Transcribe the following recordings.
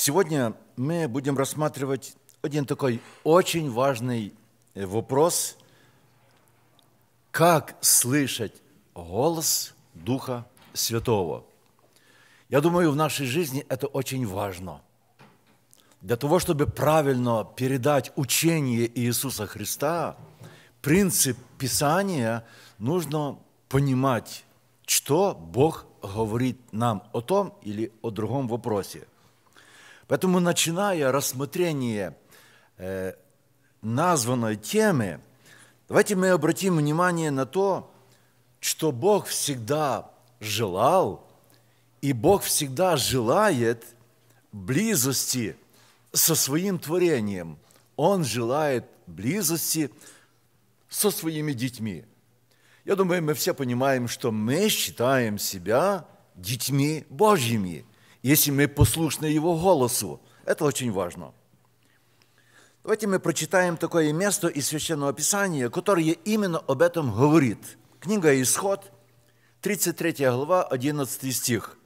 Сегодня мы будем рассматривать один такой очень важный э, вопрос, как слышать голос Духа Святого. Я думаю, в нашей жизни это очень важно. Для того, чтобы правильно передать учение Иисуса Христа, принцип Писания, нужно понимать, что Бог говорит нам о том или о другом вопросе – Поэтому, начиная рассмотрение э, названной темы, давайте мы обратим внимание на то, что Бог всегда желал, и Бог всегда желает близости со своим творением. Он желает близости со своими детьми. Я думаю, мы все понимаем, что мы считаем себя детьми Божьими – если мы послушны Его голосу. Это очень важно. Давайте мы прочитаем такое место из Священного Писания, которое именно об этом говорит. Книга «Исход», 33 глава, 11 стих.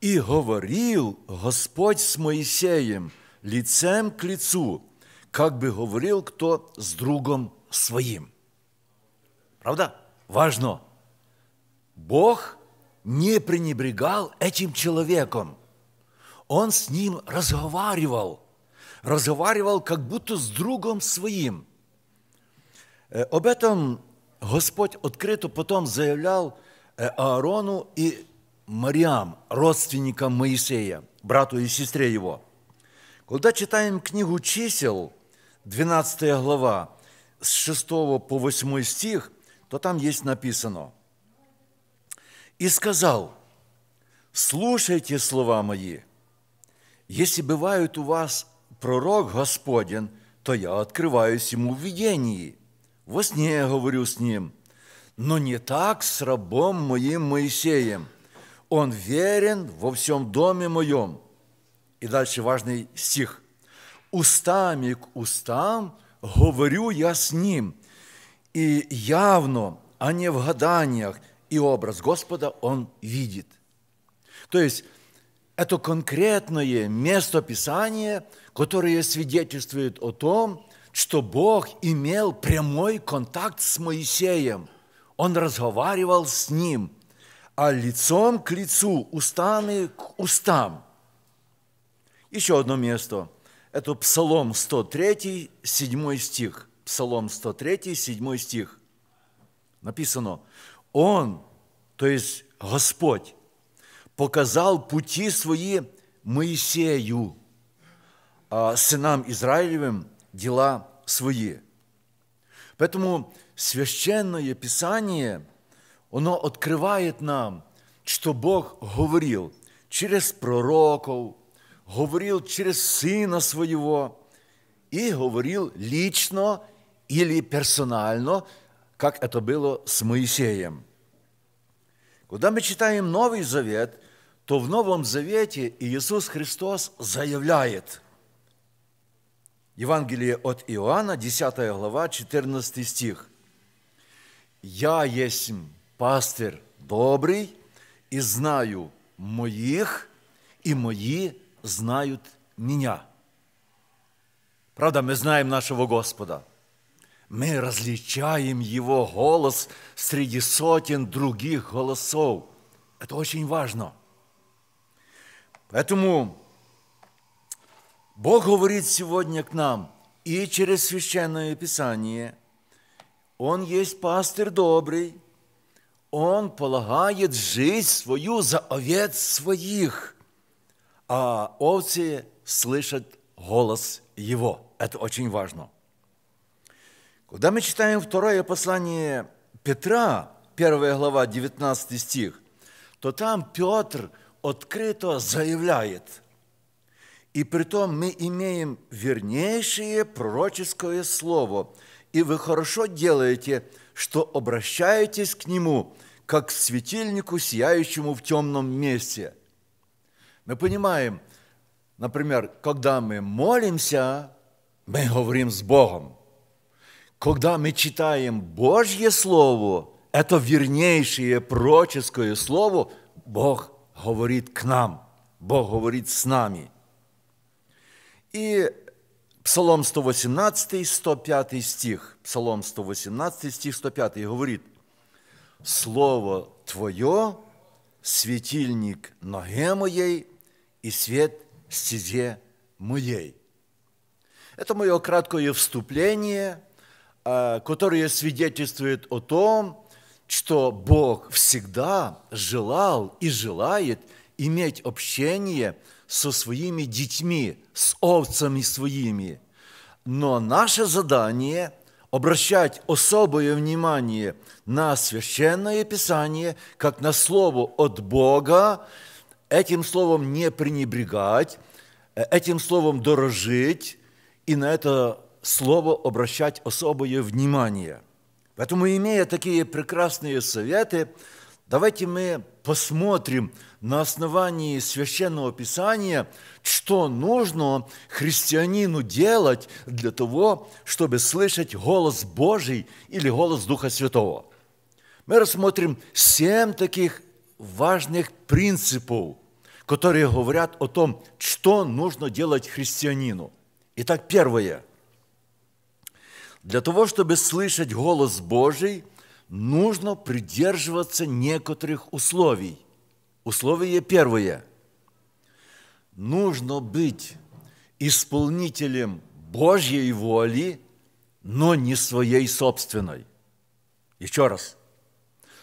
«И говорил Господь с Моисеем лицем к лицу, как бы говорил кто с другом своим». Правда? Важно. Бог не пренебрегал этим человеком. Он с ним разговаривал, разговаривал как будто с другом своим. Э, об этом Господь открыто потом заявлял э, Аарону и Мариам, родственникам Моисея, брату и сестре его. Когда читаем книгу чисел, 12 глава, с 6 по 8 стих, то там есть написано – и сказал, слушайте слова мои, если бывает у вас пророк Господен, то я открываюсь ему в видении, во сне я говорю с ним, но не так с рабом моим Моисеем. Он верен во всем доме моем. И дальше важный стих. Устами к устам говорю я с ним, и явно, а не в гаданиях, и образ Господа он видит. То есть это конкретное место Писания, которое свидетельствует о том, что Бог имел прямой контакт с Моисеем. Он разговаривал с ним, а лицом к лицу, устами к устам. Еще одно место. Это Псалом 103, 7 стих. Псалом 103, 7 стих. Написано – Он, то есть Господь, показал пути свои Моисею, а сынам Израилевым дела свои. Поэтому Священное Писание, оно открывает нам, что Бог говорил через пророков, говорил через Сына Своего и говорил лично или персонально как это было с Моисеем. Когда мы читаем Новый Завет, то в Новом Завете Иисус Христос заявляет. Евангелие от Иоанна, 10 глава, 14 стих. «Я есть пастырь добрый, и знаю моих, и мои знают меня». Правда, мы знаем нашего Господа – мы различаем его голос среди сотен других голосов. Это очень важно. Поэтому Бог говорит сегодня к нам и через Священное Писание. Он есть пастырь добрый, он полагает жизнь свою за овец своих, а овцы слышат голос его. Это очень важно – когда мы читаем второе послание Петра, первая глава, 19 стих, то там Петр открыто заявляет, и при том мы имеем вернейшее пророческое слово, и вы хорошо делаете, что обращаетесь к нему, как к светильнику, сияющему в темном месте. Мы понимаем, например, когда мы молимся, мы говорим с Богом – когда мы читаем Божье Слово, это вернейшее проческое Слово, Бог говорит к нам, Бог говорит с нами. И Псалом 118, 105 стих, Псалом 118, стих 105 говорит, «Слово Твое – светильник ноге моей и свет стезе моей». Это мое краткое вступление – Э, которые свидетельствуют о том, что Бог всегда желал и желает иметь общение со своими детьми, с овцами своими. Но наше задание – обращать особое внимание на Священное Писание, как на Слово от Бога, этим Словом не пренебрегать, э, этим Словом дорожить и на это слово обращать особое внимание. Поэтому, имея такие прекрасные советы, давайте мы посмотрим на основании Священного Писания, что нужно христианину делать для того, чтобы слышать голос Божий или голос Духа Святого. Мы рассмотрим семь таких важных принципов, которые говорят о том, что нужно делать христианину. Итак, первое – для того, чтобы слышать голос Божий, нужно придерживаться некоторых условий. Условие первое. Нужно быть исполнителем Божьей воли, но не своей собственной. Еще раз.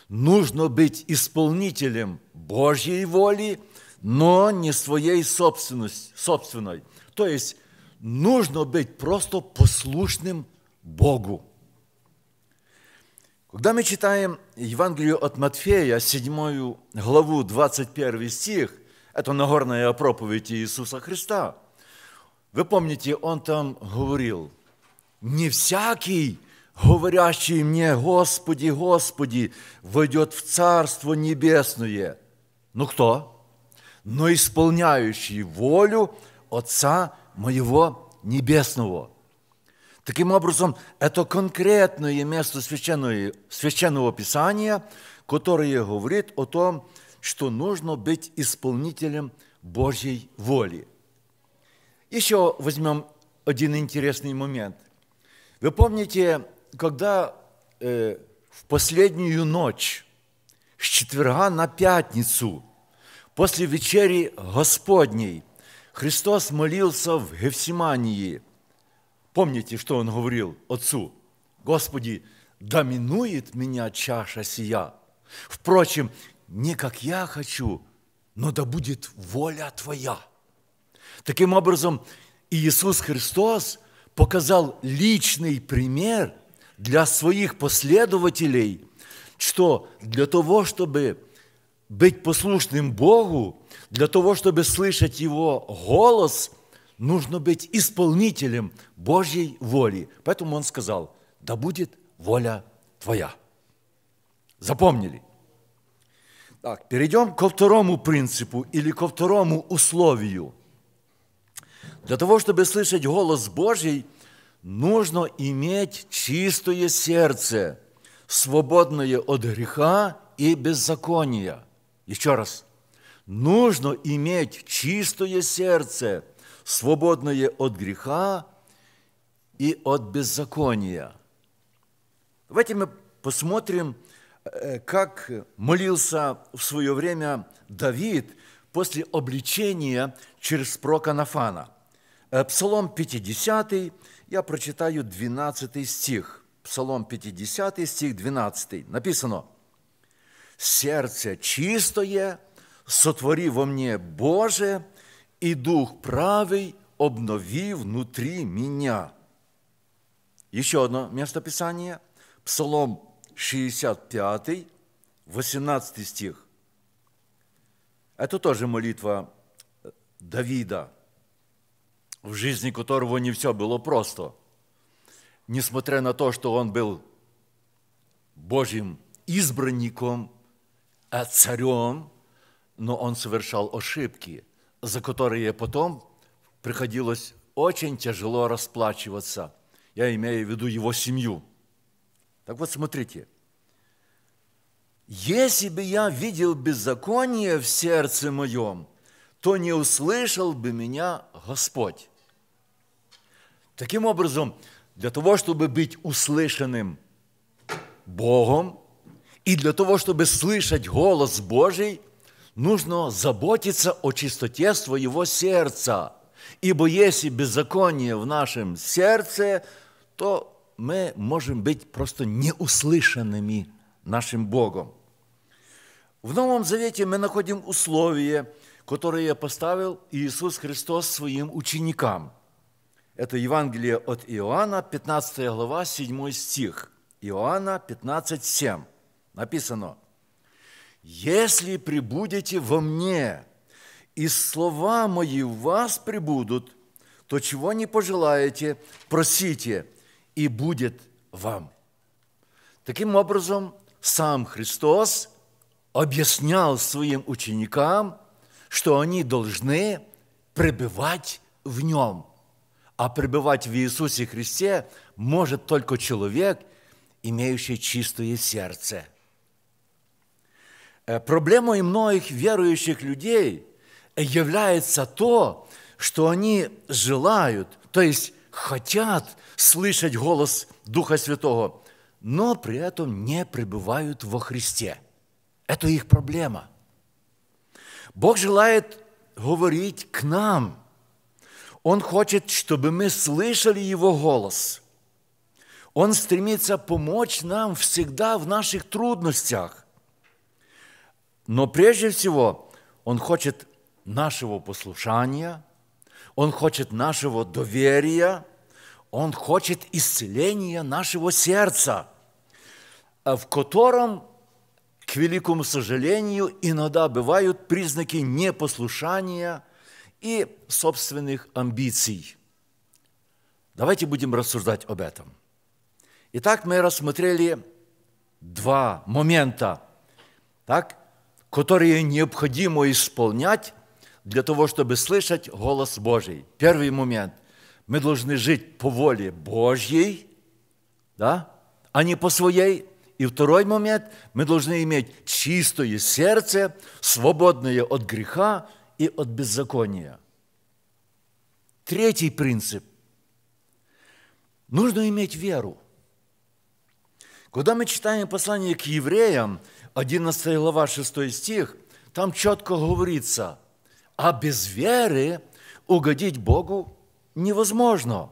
Нужно быть исполнителем Божьей воли, но не своей собственной. То есть нужно быть просто послушным Богу. Когда мы читаем Евангелие от Матфея, 7 главу, 21 стих, это Нагорная проповедь Иисуса Христа, вы помните, Он там говорил, «Не всякий, говорящий мне, Господи, Господи, войдет в Царство Небесное». Ну кто? Но исполняющий волю Отца моего Небесного – Таким образом, это конкретное место священного, священного Писания, которое говорит о том, что нужно быть исполнителем Божьей воли. Еще возьмем один интересный момент. Вы помните, когда э, в последнюю ночь, с четверга на пятницу, после вечери Господней, Христос молился в Гефсимании – Помните, что он говорил отцу? «Господи, доминует меня чаша сия. Впрочем, не как я хочу, но да будет воля Твоя». Таким образом, Иисус Христос показал личный пример для своих последователей, что для того, чтобы быть послушным Богу, для того, чтобы слышать Его голос, нужно быть исполнителем Божьей воли. Поэтому он сказал, да будет воля твоя. Запомнили? Так, перейдем ко второму принципу или ко второму условию. Для того, чтобы слышать голос Божий, нужно иметь чистое сердце, свободное от греха и беззакония. Еще раз. Нужно иметь чистое сердце – свободное от греха и от беззакония. Давайте мы посмотрим, э, как молился в свое время Давид после обличения через прока Нафана. Э, Псалом 50, я прочитаю 12 стих. Псалом 50, стих 12. Написано, «Сердце чистое сотвори во мне, Боже, и Дух правый обнови внутри меня. Еще одно место писания, Псалом 65, 18 стих. Это тоже молитва э, Давида, в жизни которого не все было просто. Несмотря на то, что он был Божьим избранником, э, царем, но он совершал ошибки – за которые потом приходилось очень тяжело расплачиваться. Я имею в виду его семью. Так вот, смотрите. «Если бы я видел беззаконие в сердце моем, то не услышал бы меня Господь». Таким образом, для того, чтобы быть услышанным Богом, и для того, чтобы слышать голос Божий – нужно заботиться о чистоте своего сердца. Ибо если беззаконие в нашем сердце, то мы можем быть просто неуслышанными нашим Богом. В Новом Завете мы находим условия, которые поставил Иисус Христос своим ученикам. Это Евангелие от Иоанна, 15 глава, 7 стих. Иоанна 15, 7. Написано – «Если прибудете во мне, и слова мои в вас прибудут, то чего не пожелаете, просите, и будет вам». Таким образом, сам Христос объяснял своим ученикам, что они должны пребывать в Нем. А пребывать в Иисусе Христе может только человек, имеющий чистое сердце – Э, проблемой многих верующих людей является то, что они желают, то есть хотят слышать голос Духа Святого, но при этом не пребывают во Христе. Это их проблема. Бог желает говорить к нам. Он хочет, чтобы мы слышали Его голос. Он стремится помочь нам всегда в наших трудностях. Но прежде всего Он хочет нашего послушания, Он хочет нашего доверия, Он хочет исцеления нашего сердца, э, в котором, к великому сожалению, иногда бывают признаки непослушания и собственных амбиций. Давайте будем рассуждать об этом. Итак, мы рассмотрели два момента. Так, которые необходимо исполнять для того, чтобы слышать голос Божий. Первый момент. Мы должны жить по воле Божьей, да, а не по своей. И второй момент. Мы должны иметь чистое сердце, свободное от греха и от беззакония. Третий принцип. Нужно иметь веру. Когда мы читаем послание к евреям – 11 глава, 6 стих, там четко говорится, а без веры угодить Богу невозможно,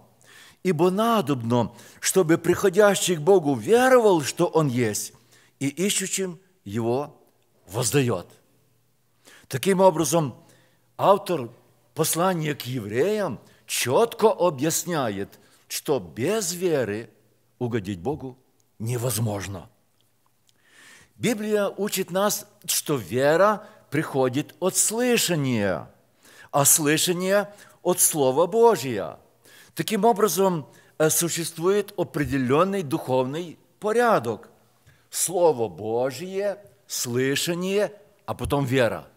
ибо надобно, чтобы приходящий к Богу веровал, что Он есть, и ищущим Его воздает. Таким образом, автор послания к евреям четко объясняет, что без веры угодить Богу невозможно – Библия учит нас, что вера приходит от слышания, а слышание от Слова Божия. Таким образом, э, существует определенный духовный порядок. Слово Божие, слышание, а потом вера.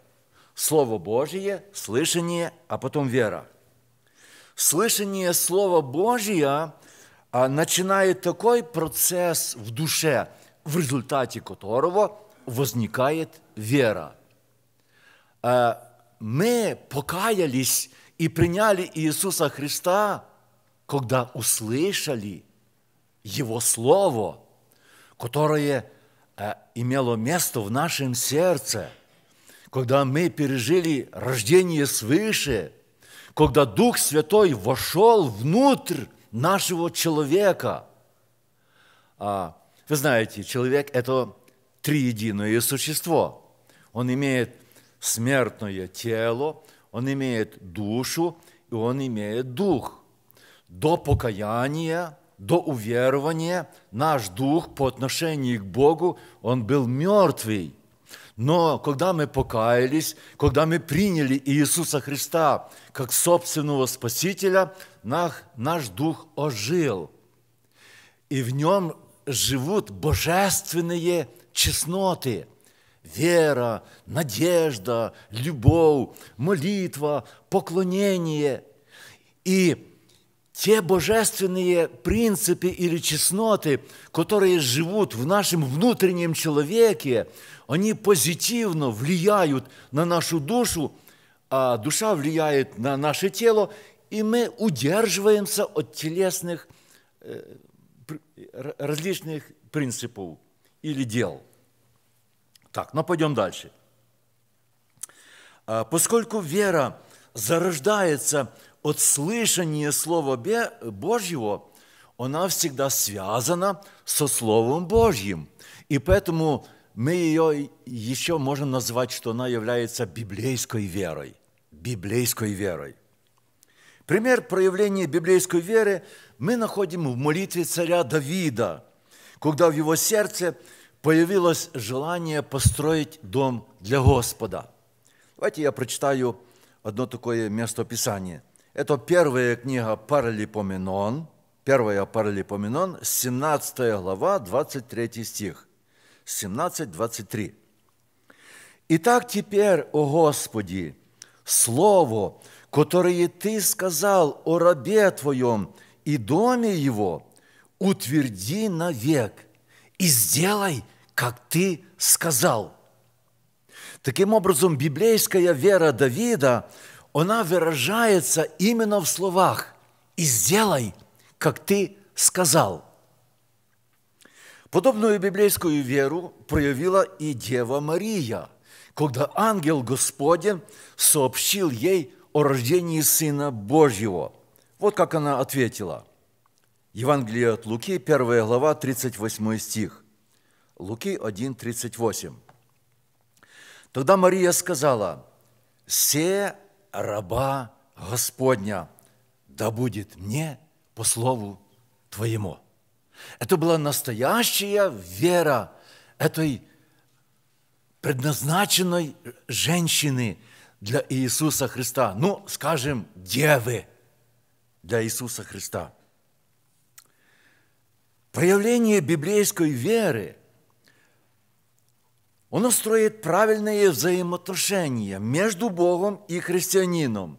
Слово Божие, слышание, а потом вера. Слышание Слова Божия а, начинает такой процесс в душе – в результате которого возникает вера. Э, мы покаялись и приняли Иисуса Христа, когда услышали Его Слово, которое э, имело место в нашем сердце, когда мы пережили рождение свыше, когда Дух Святой вошел внутрь нашего человека а, – вы знаете, человек – это триединое существо. Он имеет смертное тело, он имеет душу и он имеет дух. До покаяния, до уверования наш дух по отношению к Богу, он был мертвый. Но когда мы покаялись, когда мы приняли Иисуса Христа как собственного Спасителя, наш, наш дух ожил. И в нем живут божественные чесноты. Вера, надежда, любовь, молитва, поклонение. И те божественные принципы или чесноты, которые живут в нашем внутреннем человеке, они позитивно влияют на нашу душу, а душа влияет на наше тело, и мы удерживаемся от телесных э, различных принципов или дел. Так, но ну, пойдем дальше. А, поскольку вера зарождается от слышания Слова Божьего, она всегда связана со Словом Божьим. И поэтому мы ее еще можем назвать, что она является библейской верой. Библейской верой. Пример проявления библейской веры мы находим в молитве царя Давида, когда в его сердце появилось желание построить дом для Господа. Давайте я прочитаю одно такое местописание. Это первая книга Паралипоменон, первая Паралипоменон, 17 глава, 23 стих. 17-23. «Итак теперь, о Господи, Слово, которое Ты сказал о рабе Твоем, и доме его утверди навек и сделай, как ты сказал». Таким образом, библейская вера Давида, она выражается именно в словах «и сделай, как ты сказал». Подобную библейскую веру проявила и Дева Мария, когда ангел Господень сообщил ей о рождении Сына Божьего. Вот как она ответила. Евангелие от Луки, 1 глава, 38 стих. Луки 1, 38. Тогда Мария сказала, «Се раба Господня, да будет мне по слову Твоему». Это была настоящая вера этой предназначенной женщины для Иисуса Христа. Ну, скажем, девы – для Иисуса Христа. Проявление библейской веры, оно строит правильное взаимоотношения между Богом и христианином.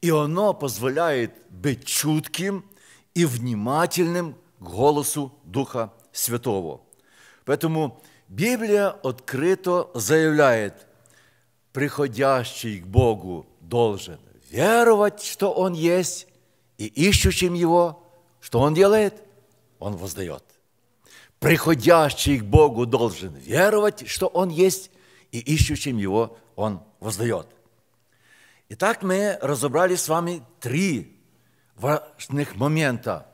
И оно позволяет быть чутким и внимательным к голосу Духа Святого. Поэтому Библия открыто заявляет, приходящий к Богу должен веровать, что Он есть, и ищущим Его, что Он делает? Он воздает. Приходящий к Богу должен веровать, что Он есть, и ищущим Его Он воздает. Итак, мы разобрали с вами три важных момента,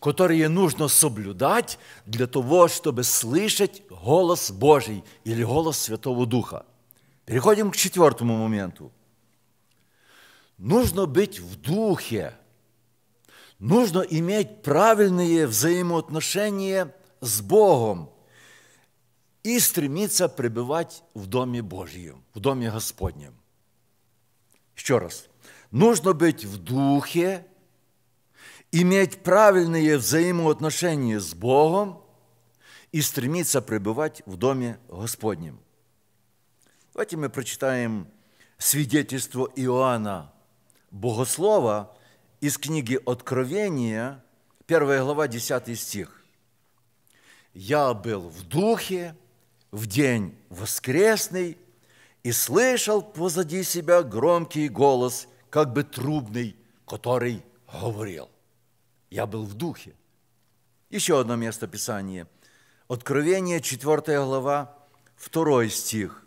которые нужно соблюдать для того, чтобы слышать голос Божий или голос Святого Духа. Переходим к четвертому моменту. Нужно быть в духе – Нужно иметь правильные взаимоотношения с Богом и стремиться пребывать в Доме Божьем, в Доме Господнем. Еще раз. Нужно быть в духе, иметь правильные взаимоотношения с Богом и стремиться пребывать в Доме Господнем. Давайте мы прочитаем свидетельство Иоанна, богослова, из книги Откровения, 1 глава, 10 стих. «Я был в духе в день воскресный и слышал позади себя громкий голос, как бы трубный, который говорил. Я был в духе». Еще одно место Писания. Откровение, 4 глава, 2 стих.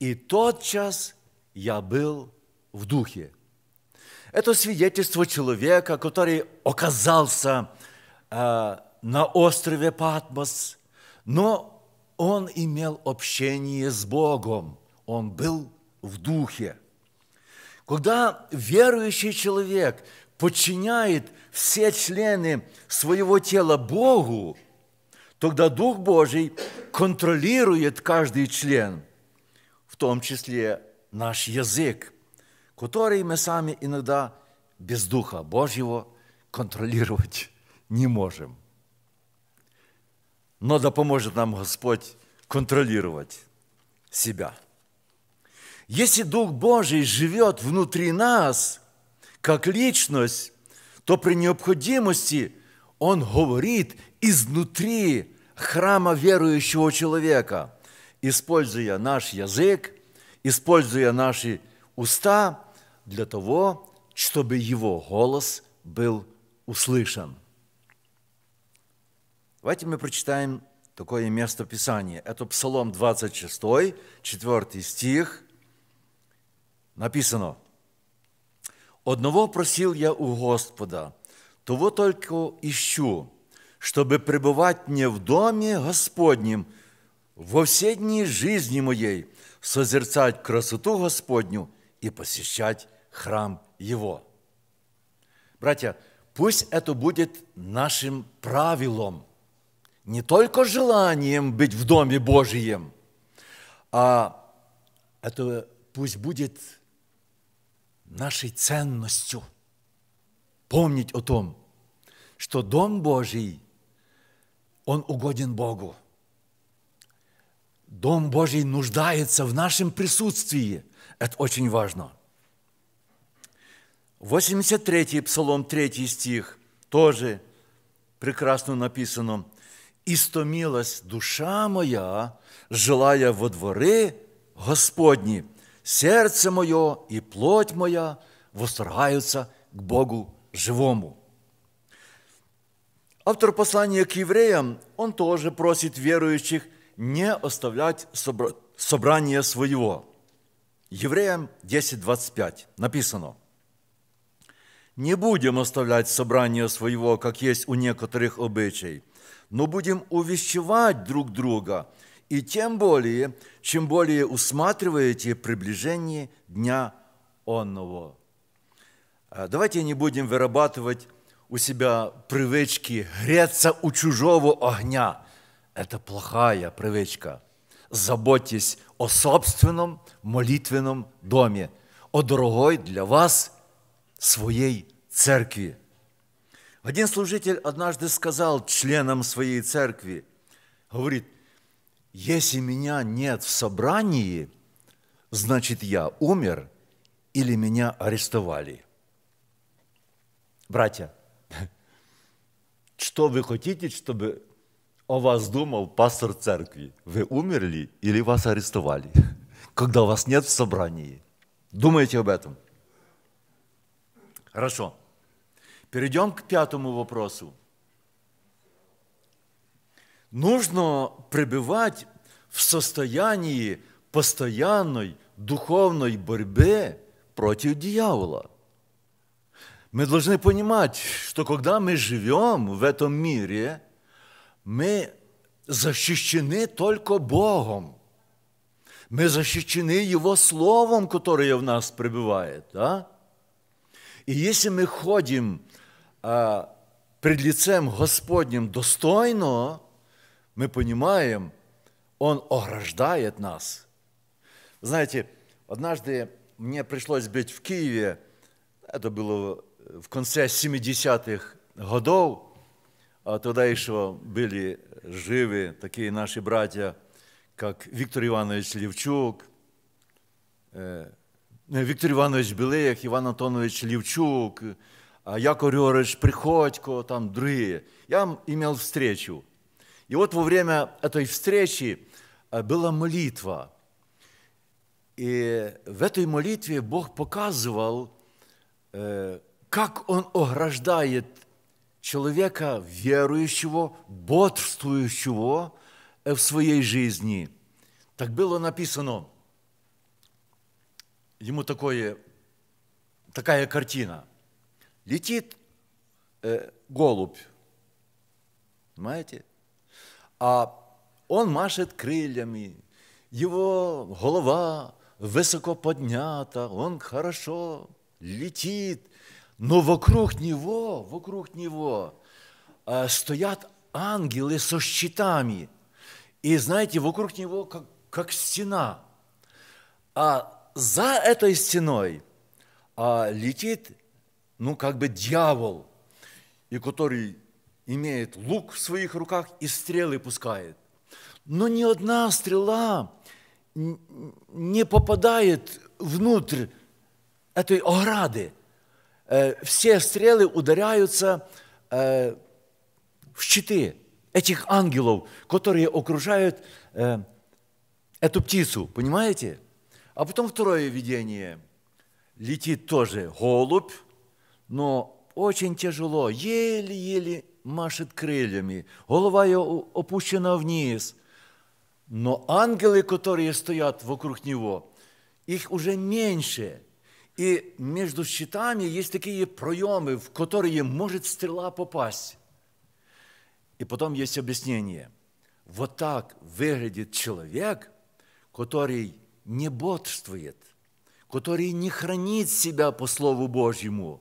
«И тотчас я был в духе». Это свидетельство человека, который оказался э, на острове Патмос, но он имел общение с Богом, он был в духе. Когда верующий человек подчиняет все члены своего тела Богу, тогда Дух Божий контролирует каждый член, в том числе наш язык который мы сами иногда без Духа Божьего контролировать не можем. Но да поможет нам Господь контролировать себя. Если Дух Божий живет внутри нас, как личность, то при необходимости Он говорит изнутри храма верующего человека, используя наш язык, используя наши уста для того, чтобы его голос был услышан. Давайте мы прочитаем такое место Писания. Это Псалом 26, 4 стих. Написано. «Одного просил я у Господа, того только ищу, чтобы пребывать мне в доме Господнем, во все дни жизни моей, созерцать красоту Господню – и посещать храм Его. Братья, пусть это будет нашим правилом, не только желанием быть в Доме Божьем, а это пусть будет нашей ценностью помнить о том, что Дом Божий, он угоден Богу. Дом Божий нуждается в нашем присутствии – это очень важно. 83-й Псалом, 3 стих, тоже прекрасно написано. «Истомилась душа моя, желая во дворы Господни, сердце мое и плоть моя восторгаются к Богу живому». Автор послания к евреям, он тоже просит верующих не оставлять собрание своего – Евреям 10.25 написано, «Не будем оставлять собрание своего, как есть у некоторых обычай, но будем увещевать друг друга, и тем более, чем более усматриваете приближение дня онного». Э, давайте не будем вырабатывать у себя привычки греться у чужого огня. Это плохая привычка – заботьтесь о собственном молитвенном доме, о дорогой для вас своей церкви. Один служитель однажды сказал членам своей церкви, говорит, если меня нет в собрании, значит я умер или меня арестовали. Братья, что вы хотите, чтобы о вас думал пастор церкви. Вы умерли или вас арестовали, когда вас нет в собрании? Думайте об этом. Хорошо. Перейдем к пятому вопросу. Нужно пребывать в состоянии постоянной духовной борьбе против дьявола. Мы должны понимать, что когда мы живем в этом мире – Ми защищены только Богом. ми защищены Его Словом, которое в нас пребывает. Да? И если мы ходим перед лицем Господним достойно, мы понимаем, Он ограждает нас. Знаете, однажды мне пришлось быть в Києві, це було в конце 70-х годов, а тогда еще были живы такие наши братья, как Виктор Иванович Левчук, е, Виктор Иванович Белых, Иван Антонович Лівчук, Яков Григорьевич Приходько, там другие. Я имел встречу. И вот во время этой встречи е, была молитва. И в этой молитве Бог показував, как е, Он ограждает человека верующего, бодрствующего э, в своей жизни. Так было написано, ему такое, такая картина. Летит э, голубь, понимаете? А он машет крыльями, его голова высоко поднята, он хорошо летит, но вокруг него, вокруг него э, стоят ангелы со щитами. И знаете, вокруг него как, как стена. А за этой стеной а, летит, ну, как бы дьявол, и который имеет лук в своих руках и стрелы пускает. Но ни одна стрела не попадает внутрь этой ограды – все стрелы ударяются в щиты этих ангелов, которые окружают эту птицу, понимаете? А потом второе видение. Летит тоже голубь, но очень тяжело, еле-еле машет крыльями, голова ее опущена вниз. Но ангелы, которые стоят вокруг него, их уже меньше – и между щитами есть такие проемы, в которые может стрела попасть. И потом есть объяснение. Вот так выглядит человек, который не бодрствует, который не хранит себя по Слову Божьему.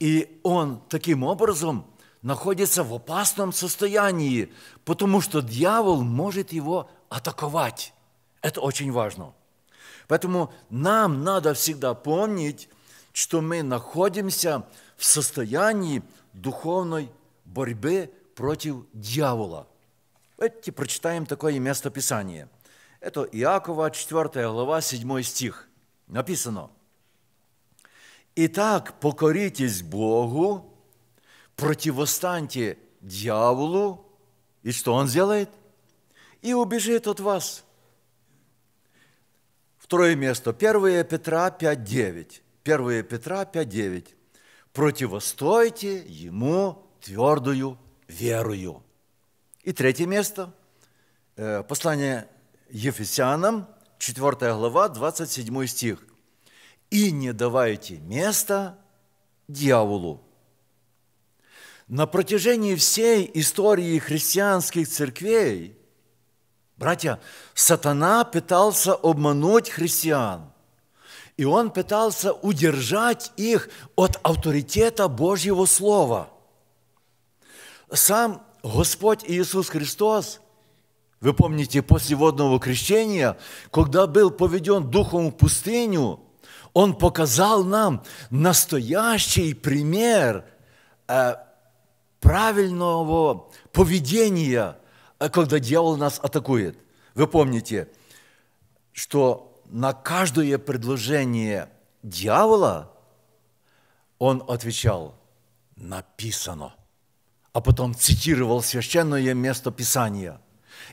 И он таким образом находится в опасном состоянии, потому что дьявол может его атаковать. Это очень важно – Поэтому нам надо всегда помнить, что мы находимся в состоянии духовной борьбы против дьявола. Давайте прочитаем такое место Писания. Это Иакова, 4 глава, 7 стих. Написано. «Итак, покоритесь Богу, противостаньте дьяволу, и что он сделает? И убежит от вас. Второе место. 1 Петра 5.9. 1 Петра 5.9. Противостойте ему твердую верою. И третье место. Э, послание Ефесянам, 4 глава, 27 стих. «И не давайте места дьяволу». На протяжении всей истории христианских церквей – Братья, сатана пытался обмануть христиан, и он пытался удержать их от авторитета Божьего Слова. Сам Господь Иисус Христос, вы помните, после водного крещения, когда был поведен Духом в пустыню, Он показал нам настоящий пример э, правильного поведения – а когда дьявол нас атакует. Вы помните, что на каждое предложение дьявола он отвечал «написано», а потом цитировал священное место Писания.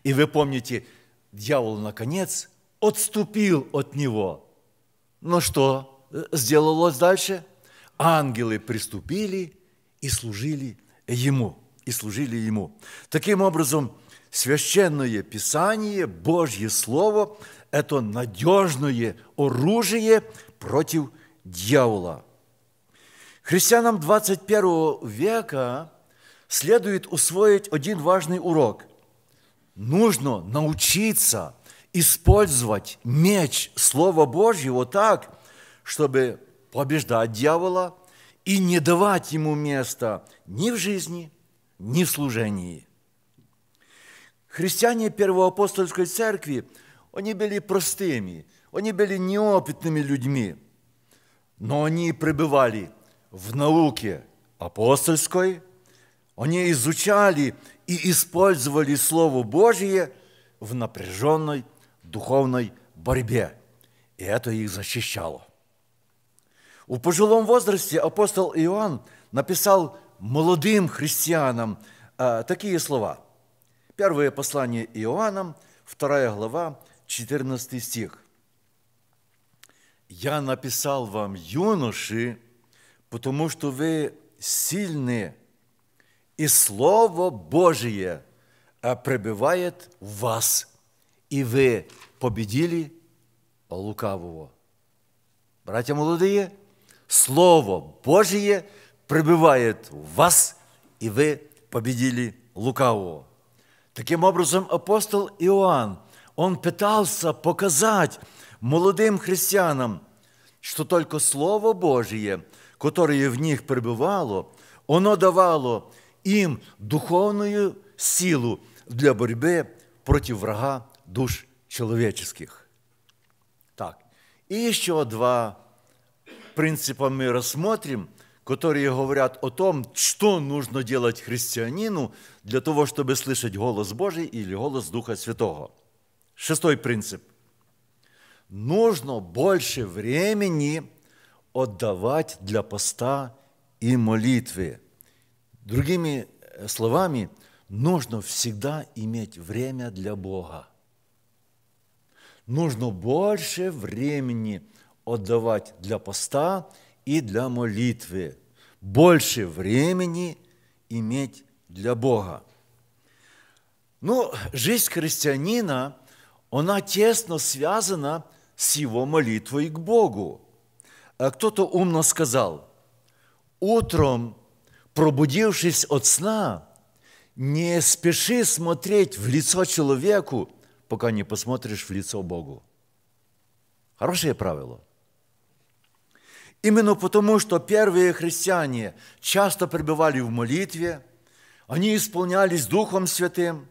И вы помните, дьявол, наконец, отступил от него. Но что э, сделалось дальше? Ангелы приступили и служили ему. И служили ему. Таким образом, Священное Писание, Божье Слово – это надежное оружие против дьявола. Христианам 21 века следует усвоить один важный урок. Нужно научиться использовать меч Слова Божьего так, чтобы побеждать дьявола и не давать ему места ни в жизни, ни в служении – Христиане Первоапостольской Церкви, они были простыми, они были неопытными людьми, но они пребывали в науке апостольской, они изучали и использовали Слово Божие в напряженной духовной борьбе, и это их защищало. В пожилом возрасте апостол Иоанн написал молодым христианам э, такие слова – Первое послание Иоанна, вторая глава, 14 стих. «Я написал вам, юноши, потому что вы сильные, и Слово Божие а пребывает в вас, и вы победили лукавого». Братья молодые, Слово Божие пребывает в вас, и вы победили лукавого. Таким образом, апостол Иоанн, он пытался показать молодым христианам, что только Слово Божие, которое в них пребывало, оно давало им духовную силу для борьбы против врага душ человеческих. Так, и еще два принципа мы рассмотрим – которые говорят о том, что нужно делать христианину для того, чтобы слышать голос Божий или голос Духа Святого. Шестой принцип. Нужно больше времени отдавать для поста и молитвы. Другими э, словами, нужно всегда иметь время для Бога. Нужно больше времени отдавать для поста и и для молитвы. Больше времени иметь для Бога. Ну, жизнь христианина, она тесно связана с его молитвой к Богу. А кто-то умно сказал, утром, пробудившись от сна, не спеши смотреть в лицо человеку, пока не посмотришь в лицо Богу. Хорошее правило – Именно потому, что первые христиане часто пребывали в молитве, они исполнялись Духом Святым,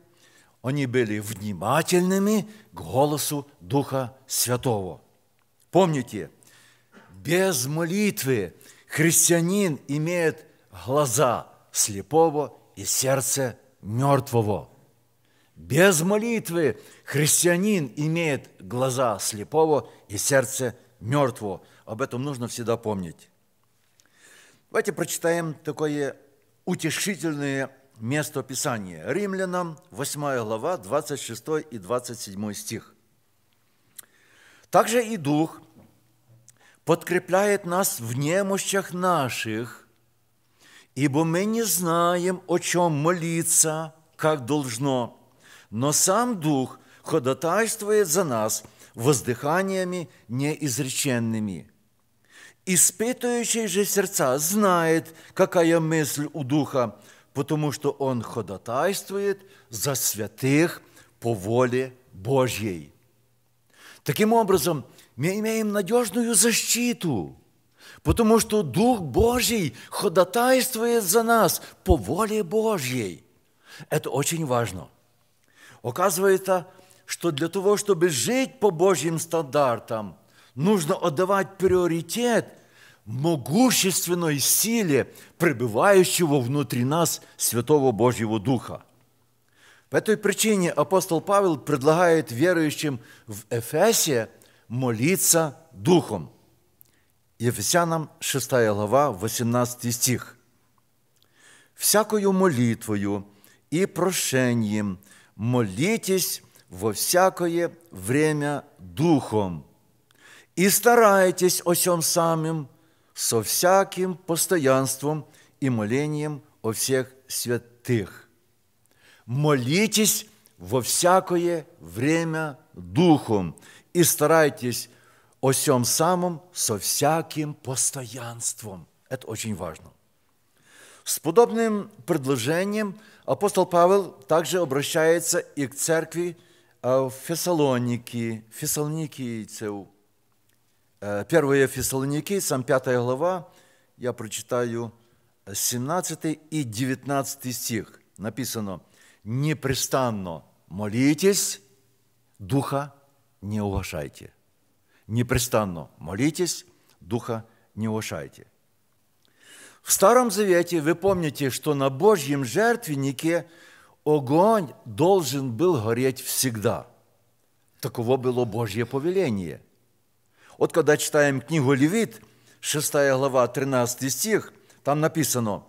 они были внимательными к голосу Духа Святого. Помните, без молитвы христианин имеет глаза слепого и сердце мертвого. Без молитвы христианин имеет глаза слепого и сердце мертвого. Об этом нужно всегда помнить. Давайте прочитаем такое утешительное место Писания. Римлянам 8 глава, 26 и 27 стих. Также и Дух подкрепляет нас в немощах наших, ибо мы не знаем, о чем молиться, как должно, но сам Дух ходатайствует за нас воздыханиями неизреченными – Испытывающий же сердца знает, какая мысль у Духа, потому что он ходатайствует за святых по воле Божьей. Таким образом, мы имеем надежную защиту, потому что Дух Божий ходатайствует за нас по воле Божьей. Это очень важно. Оказывается, что для того, чтобы жить по Божьим стандартам, нужно отдавать приоритет могущественной силе, пребывающего внутри нас Святого Божьего Духа. По этой причине апостол Павел предлагает верующим в Эфесе молиться Духом. Ефесянам 6 глава, 18 стих. «Всякою молитвою и прошением молитесь во всякое время Духом, и старайтесь о всем самым – со всяким постоянством и молением о всех святых. Молитесь во всякое время Духом и старайтесь о всем самом со всяким постоянством. Это очень важно. С подобным предложением апостол Павел также обращается и к церкви э, в Фессалонике, фессалоникийцев – 1 Фессалоникийцам, 5 глава, я прочитаю 17 и 19 стих. Написано, «Непрестанно молитесь, Духа не уважайте; Непрестанно молитесь, Духа не уважайте. В Старом Завете вы помните, что на Божьем жертвеннике огонь должен был гореть всегда. Таково было Божье повеление – вот когда читаем книгу Левит, 6 глава, 13 стих, там написано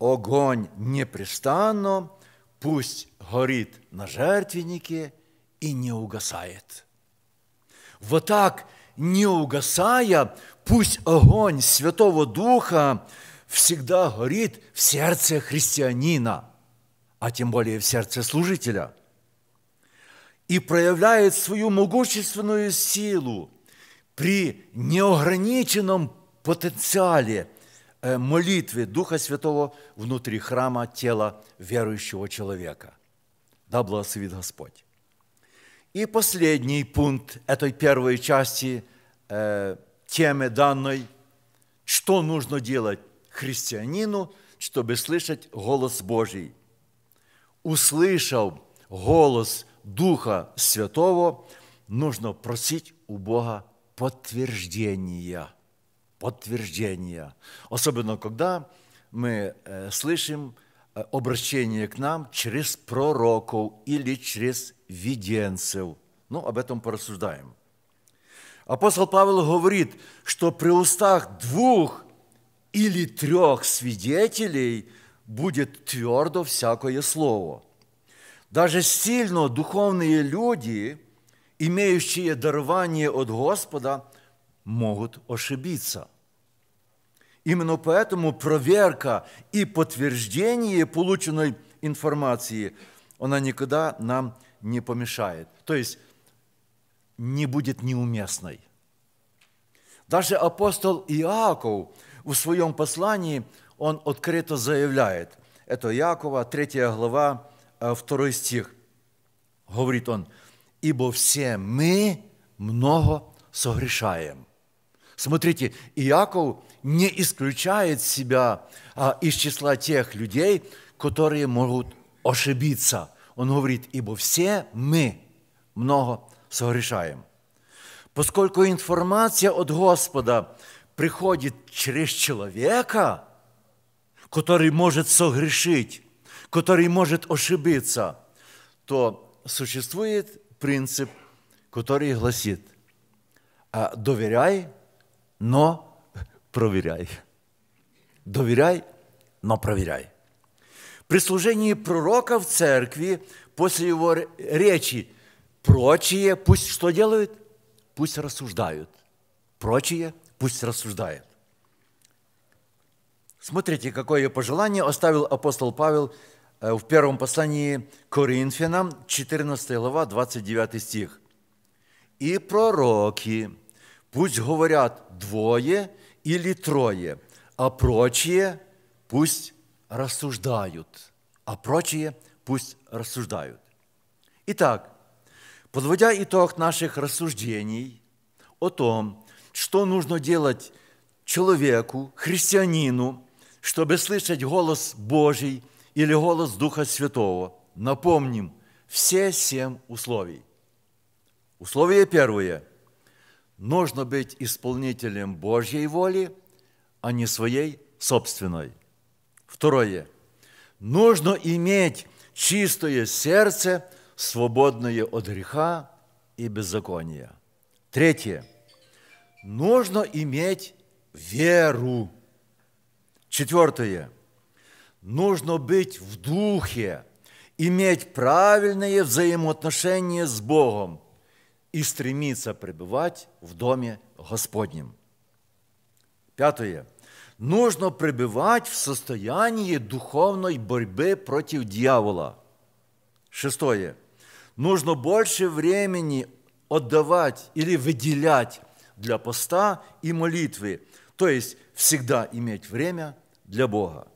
«Огонь непрестанно, пусть горит на жертвеннике и не угасает». Вот так, не угасая, пусть огонь Святого Духа всегда горит в сердце христианина, а тем более в сердце служителя, и проявляет свою могущественную силу – при неограниченном потенциале э, молитвы Духа Святого внутри храма тела верующего человека. Да благословит Господь. И последний пункт этой первой части э, темы данной, что нужно делать христианину, чтобы слышать голос Божий. Услышав голос Духа Святого, нужно просить у Бога подтверждения. Подтверждения. Особенно, когда мы э, слышим э, обращение к нам через пророков или через виденцев. Ну, об этом порассуждаем. Апостол Павел говорит, что при устах двух или трех свидетелей будет твердо всякое слово. Даже сильно духовные люди – имеющие дарование от Господа, могут ошибиться. Именно поэтому проверка и подтверждение полученной информации, она никогда нам не помешает. То есть не будет неуместной. Даже апостол Иаков в своем послании, он открыто заявляет, это Иакова, 3 глава, 2 э, стих, говорит он – ибо все мы много согрешаем. Смотрите, Иаков не исключает себя а, из числа тех людей, которые могут ошибиться. Он говорит, ибо все мы много согрешаем. Поскольку информация от Господа приходит через человека, который может согрешить, который может ошибиться, то существует принцип, который гласит «А «доверяй, но проверяй». Доверяй, но проверяй. При служении пророка в церкви, после его речи, прочие пусть что делают? Пусть рассуждают. Прочие пусть рассуждают. Смотрите, какое пожелание оставил апостол Павел Э, в первом послании Коринфянам, 14 глава, 29 стих. «И пророки, пусть говорят двое или трое, а прочие пусть рассуждают, а прочие пусть рассуждают». Итак, подводя итог наших рассуждений о том, что нужно делать человеку, христианину, чтобы слышать голос Божий – или голос Духа Святого. Напомним, все семь условий. Условие первое. Нужно быть исполнителем Божьей воли, а не своей собственной. Второе. Нужно иметь чистое сердце, свободное от греха и беззакония. Третье. Нужно иметь веру. Четвертое нужно быть в духе, иметь правильные взаимоотношения с Богом и стремиться пребывать в доме Господнем. Пятое. Нужно пребывать в состоянии духовной борьбы против дьявола. Шестое. Нужно больше времени отдавать или выделять для поста и молитвы, то есть всегда иметь время для Бога.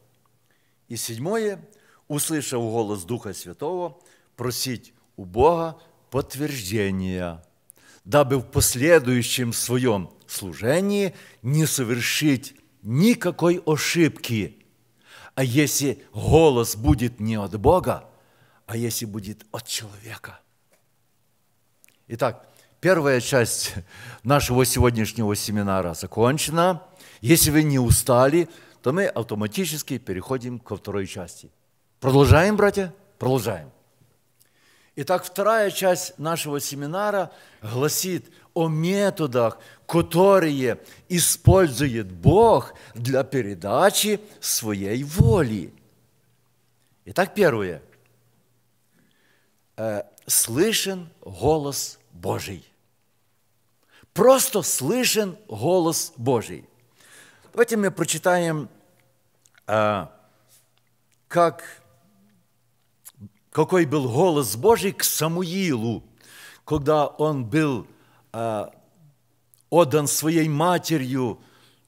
И седьмое, услышав голос Духа Святого, просить у Бога подтверждения, дабы в последующем своем служении не совершить никакой ошибки. А если голос будет не от Бога, а если будет от человека. Итак, первая часть нашего сегодняшнего семинара закончена. Если вы не устали – то мы автоматически переходим ко второй части. Продолжаем, братья? Продолжаем. Итак, вторая часть нашего семинара гласит о методах, которые использует Бог для передачи своей воли. Итак, первое. Э, слышен голос Божий. Просто слышен голос Божий. Давайте мы прочитаем, а, как, какой был голос Божий к Самуилу, когда он был а, отдан своей матерью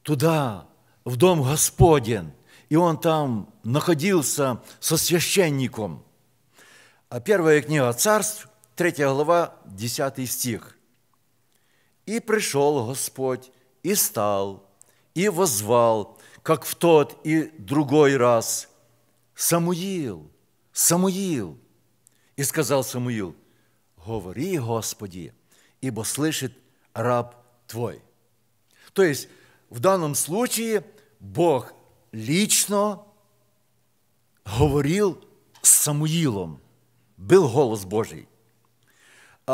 туда, в дом Господен, и он там находился со священником. А первая книга Царств, 3 глава, 10 стих. «И пришел Господь, и стал, и возвал, как в тот и другой раз, Самуил, Самуил. И сказал Самуил, говори, Господи, ибо слышит раб твой. То есть в данном случае Бог лично говорил с Самуилом. Был голос Божий.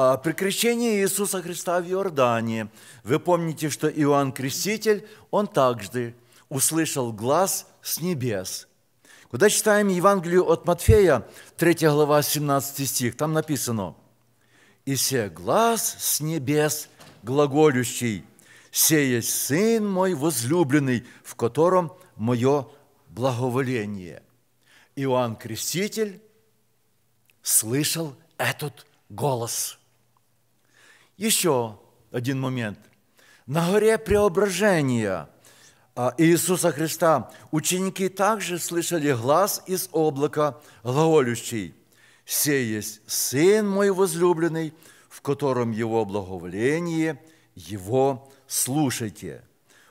А, при Иисуса Христа в Иордании, вы помните, что Иоанн Креститель, он также услышал глаз с небес. Когда читаем Евангелие от Матфея, 3 глава, 17 стих, там написано, «И се глаз с небес глаголющий, сей есть Сын мой возлюбленный, в котором мое благоволение». Иоанн Креститель слышал этот голос – еще один момент. На горе преображения а, Иисуса Христа ученики также слышали глаз из облака глаголющий. «Се есть Сын мой возлюбленный, в котором Его благоволение, Его слушайте».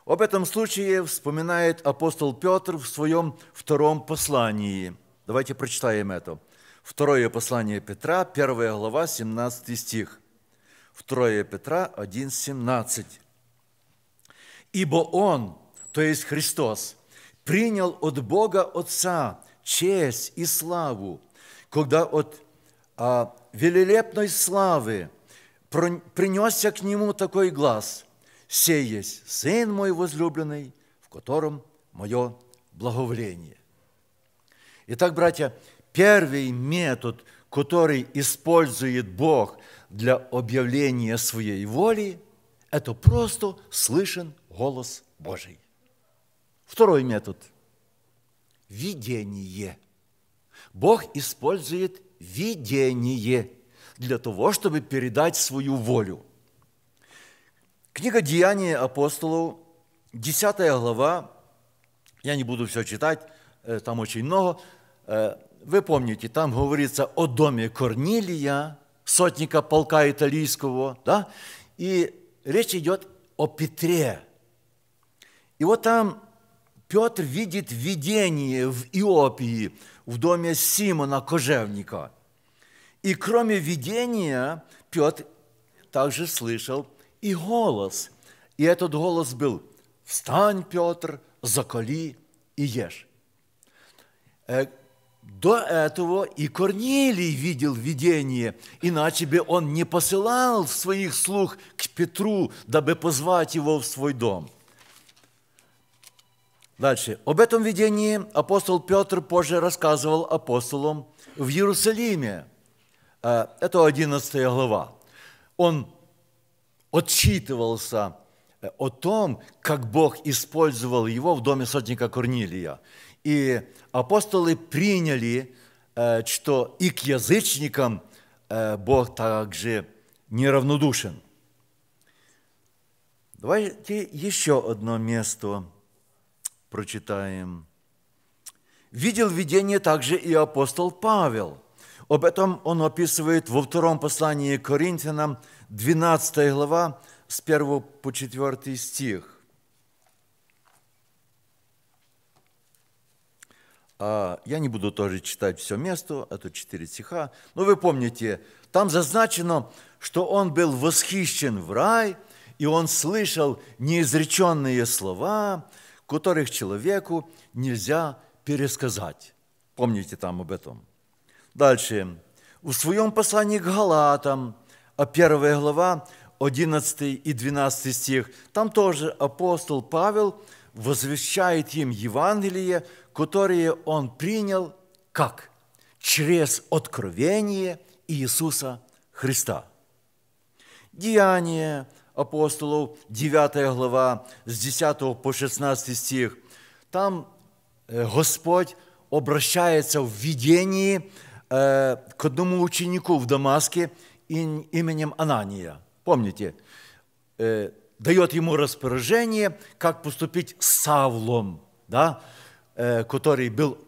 Об этом случае вспоминает апостол Петр в своем втором послании. Давайте прочитаем это. Второе послание Петра, первая глава, 17 стих – 2 Петра 1,17. «Ибо Он, то есть Христос, принял от Бога Отца честь и славу, когда от а, велелепной славы принесся к Нему такой глаз, «Сей есть Сын мой возлюбленный, в котором мое благоволение». Итак, братья, первый метод, который использует Бог для объявления своей воли – это просто слышен голос Божий. Второй метод – видение. Бог использует видение для того, чтобы передать свою волю. Книга «Деяния апостолов», 10 глава, я не буду все читать, э, там очень много, э, вы помните, там говорится о доме Корнилия, сотника полка италийского, да? И речь идет о Петре. И вот там Петр видит видение в Иопии, в доме Симона Кожевника. И кроме видения, Петр также слышал и голос. И этот голос был «Встань, Петр, заколи и ешь». Э, до этого и Корнилий видел видение, иначе бы он не посылал своих слуг к Петру, дабы позвать его в свой дом. Дальше. Об этом видении апостол Петр позже рассказывал апостолам в Иерусалиме. Э, это 11 глава. Он отчитывался э, о том, как Бог использовал его в доме сотника Корнилия – и апостолы приняли, э, что и к язычникам э, Бог также неравнодушен. Давайте еще одно место прочитаем. Видел видение также и апостол Павел. Об этом он описывает во втором послании к Коринфянам, 12 глава, с 1 по 4 стих. А, я не буду тоже читать все место, это а четыре стиха. Но ну, вы помните, там зазначено, что он был восхищен в рай, и он слышал неизреченные слова, которых человеку нельзя пересказать. Помните там об этом. Дальше. В своем послании к Галатам, а первая глава, 11 и 12 стих, там тоже апостол Павел возвещает им Евангелие, которые он принял как? Через откровение Иисуса Христа. Деяние апостолов, 9 глава, с 10 по 16 стих. Там э, Господь обращается в видении э, к одному ученику в Дамаске именем Анания. Помните, э, дает ему распоряжение, как поступить с Савлом, да, который был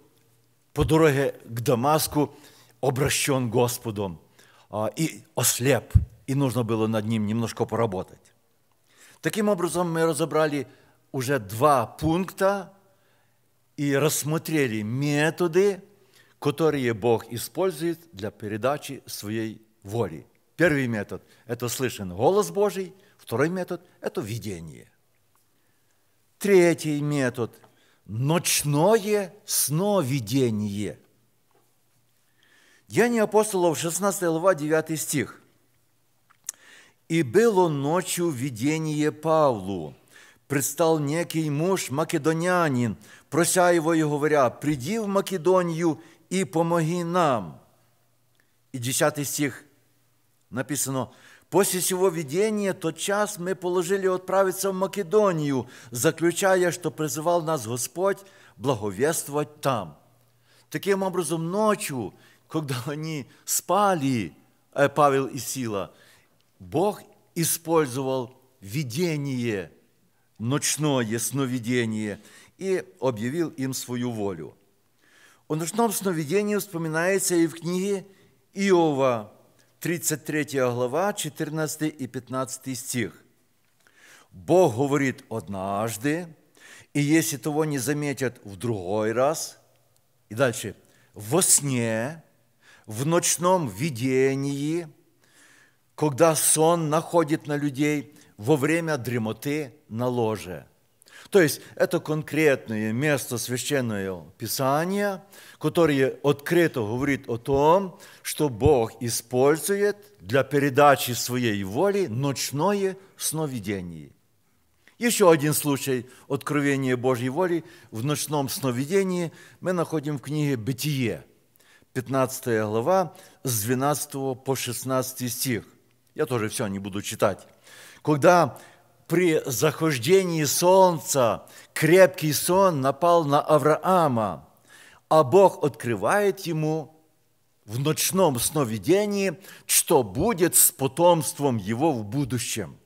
по дороге к Дамаску обращен Господом и а, ослеп, и нужно было над ним немножко поработать. Таким образом, мы разобрали уже два пункта и рассмотрели методы, которые Бог использует для передачи своей воли. Первый метод – это слышен голос Божий, второй метод – это видение. Третий метод – ночное сновидение. Деяния апостолов, 16 глава, 9 стих. «И было ночью видение Павлу, предстал некий муж македонянин, прося его и говоря, «Приди в Македонию и помоги нам». И 10 стих написано – После сего видения тот час мы положили отправиться в Македонию, заключая, что призывал нас Господь благовествовать там. Таким образом, ночью, когда они спали, э, Павел и Сила, Бог использовал видение, ночное сновидение, и объявил им свою волю. О ночном сновидении вспоминается и в книге Иова, 33 глава, 14 и 15 стих. Бог говорит однажды, и если того не заметят в другой раз, и дальше, во сне, в ночном видении, когда сон находит на людей во время дремоты на ложе – то есть это конкретное место Священного Писания, которое открыто говорит о том, что Бог использует для передачи своей воли ночное сновидение. Еще один случай откровения Божьей воли в ночном сновидении мы находим в книге «Бытие», 15 глава, с 12 по 16 стих. Я тоже все не буду читать. Когда при захождении солнца крепкий сон напал на Авраама, а Бог открывает ему в ночном сновидении, что будет с потомством его в будущем.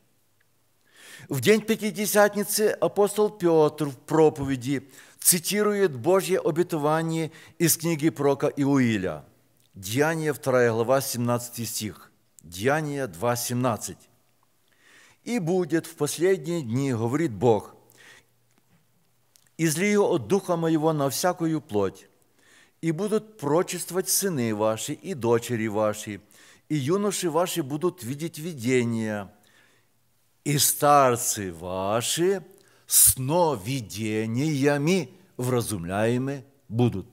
В день Пятидесятницы апостол Петр в проповеди цитирует Божье обетование из книги Прока Иуиля. Деяние 2 глава, 17 стих. Деяние 2, 17. И будет в последние дни, говорит Бог, излию от духа моего на всякую плоть, и будут прочествовать сыны ваши и дочери ваши, и юноши ваши будут видеть видения, и старцы ваши сновидениями вразумляемы будут».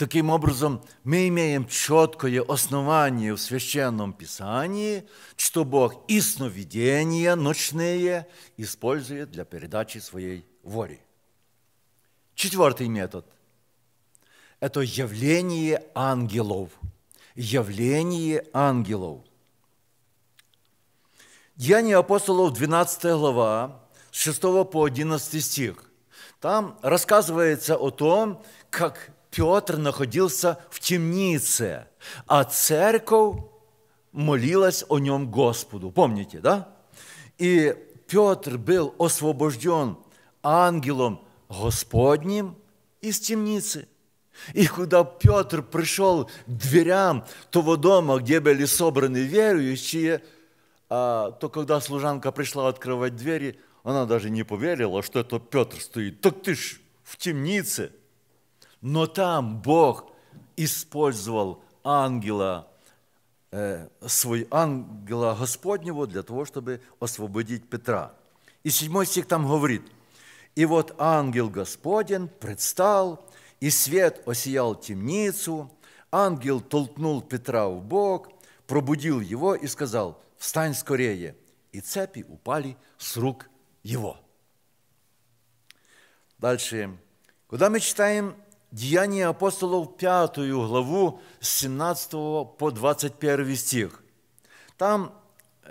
Таким образом, мы имеем четкое основание в Священном Писании, что Бог и сновидения ночные использует для передачи своей воли. Четвертый метод – это явление ангелов. Явление ангелов. Деяния апостолов, 12 глава, с 6 по 11 стих. Там рассказывается о том, как Петр находился в темнице, а церковь молилась о нем Господу. Помните, да? И Петр был освобожден ангелом Господним из темницы. И куда Петр пришел к дверям того дома, где были собраны верующие, а, то когда служанка пришла открывать двери, она даже не поверила, что это Петр стоит. Так ты ж в темнице – но там Бог использовал ангела, э, свой ангела Господнего для того, чтобы освободить Петра. И седьмой стих там говорит, «И вот ангел Господень предстал, и свет осиял темницу, ангел толкнул Петра в бок, пробудил его и сказал, «Встань скорее!» И цепи упали с рук его. Дальше. Когда мы читаем Деяния апостолов 5 главу з 17 по 21 стих. Там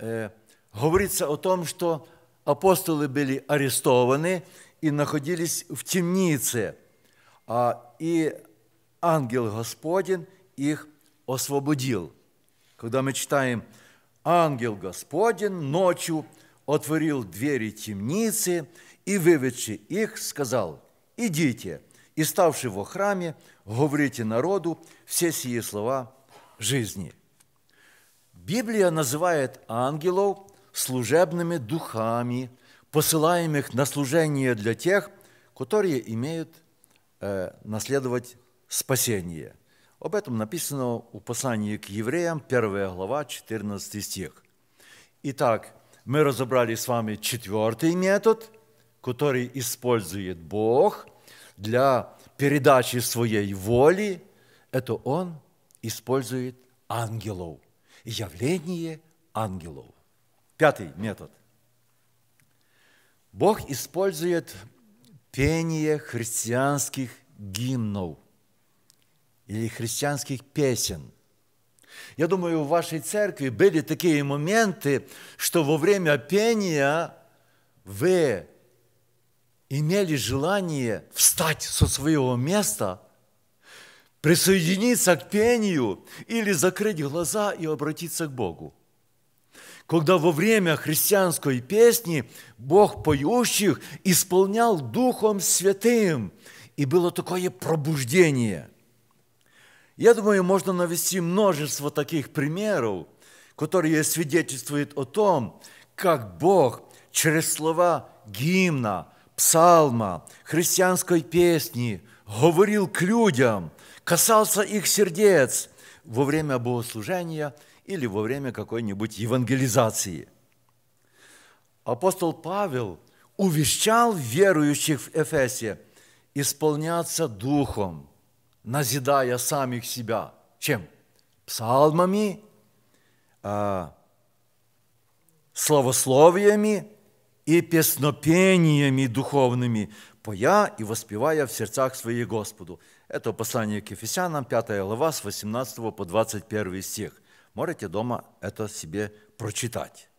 э, говорится о том, что апостолы были арестованы и находились в темнице, а, и ангел Господень их освободил. Когда мы читаем «Ангел Господень ночью отворил двери темницы и, выведши их, сказал, «Идите, и, ставший во храме, говорите народу все сие слова жизни». Библия называет ангелов служебными духами, посылаемых на служение для тех, которые имеют э, наследовать спасение. Об этом написано у послании к евреям, 1 глава, 14 стих. Итак, мы разобрали с вами четвертый метод, который использует Бог – для передачи своей воли, это он использует ангелов, явление ангелов. Пятый метод. Бог использует пение христианских гимнов или христианских песен – я думаю, в вашей церкви были такие моменты, что во время пения вы имели желание встать со своего места, присоединиться к пению или закрыть глаза и обратиться к Богу. Когда во время христианской песни Бог поющих исполнял Духом Святым, и было такое пробуждение. Я думаю, можно навести множество таких примеров, которые свидетельствуют о том, как Бог через слова гимна – псалма, христианской песни, говорил к людям, касался их сердец во время богослужения или во время какой-нибудь евангелизации. Апостол Павел увещал верующих в Эфесе исполняться духом, назидая самих себя. Чем? Псалмами, а, словословиями, и песнопениями духовными, поя и воспевая в сердцах своих Господу». Это послание к Ефесянам, 5 глава, с 18 по 21 стих. Можете дома это себе прочитать.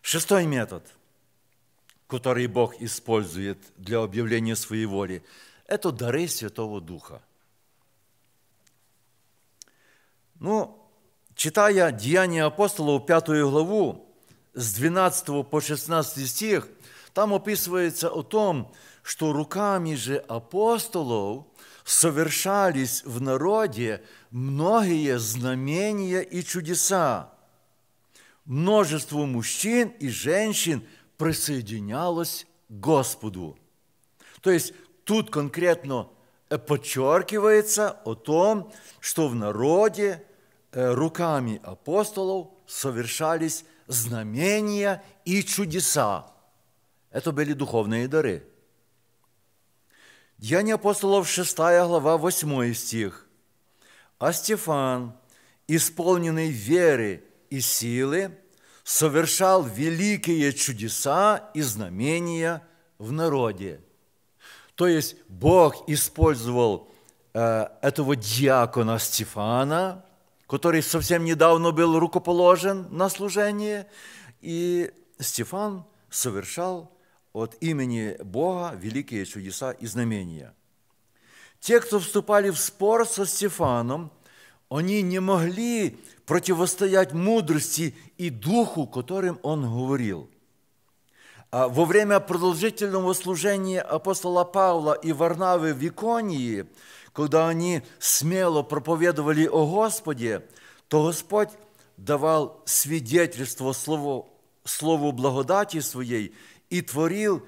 Шестой метод, который Бог использует для объявления своей воли, это дары Святого Духа. Ну, читая Деяния апостолов, пятую главу, с 12 по 16 стих, там описывается о том, что руками же апостолов совершались в народе многие знамения и чудеса. Множество мужчин и женщин присоединялось к Господу. То есть тут конкретно э, подчеркивается о том, что в народе э, руками апостолов совершались знамения и чудеса. Это были духовные дары. Деяния апостолов 6 глава 8 стих. А Стефан, исполненный веры и силы, совершал великие чудеса и знамения в народе. То есть Бог использовал э, этого диакона Стефана – который совсем недавно был рукоположен на служение, и Стефан совершал от имени Бога великие чудеса и знамения. Те, кто вступали в спор со Стефаном, они не могли противостоять мудрости и духу, которым он говорил. А во время продолжительного служения апостола Павла и Варнавы в Иконии – когда они смело проповедовали о Господе, то Господь давал свидетельство Слову, слову благодати Своей и творил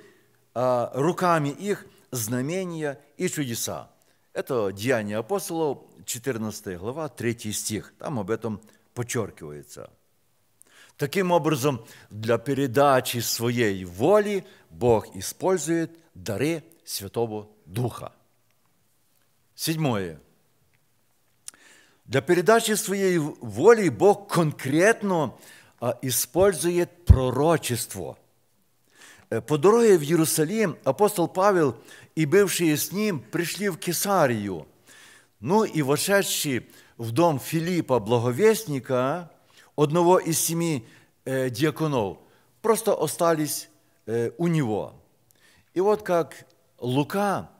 а, руками их знамения и чудеса. Это Деяние апостолов, 14 глава, 3 стих. Там об этом подчеркивается. Таким образом, для передачи своей воли Бог использует дары Святого Духа – Седьмое. Для передачи своей воли Бог конкретно использует пророчество. Э, по дороге в Иерусалим апостол Павел и бывшие с ним пришли в Кесарию. Ну и вошедший в дом Филиппа Благовестника, одного из семи э, диаконов, просто остались э, у него. И вот как Лука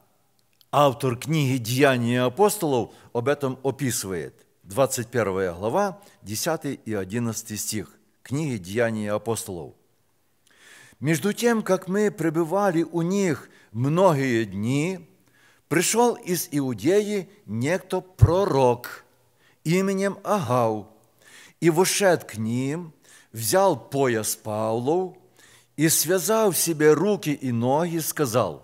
автор книги «Деяния апостолов» об этом описывает. 21 глава, 10 и 11 стих книги «Деяния апостолов». «Между тем, как мы пребывали у них многие дни, пришел из Иудеи некто пророк именем Агау и вошед к ним, взял пояс Павлов и, связав себе руки и ноги, сказал,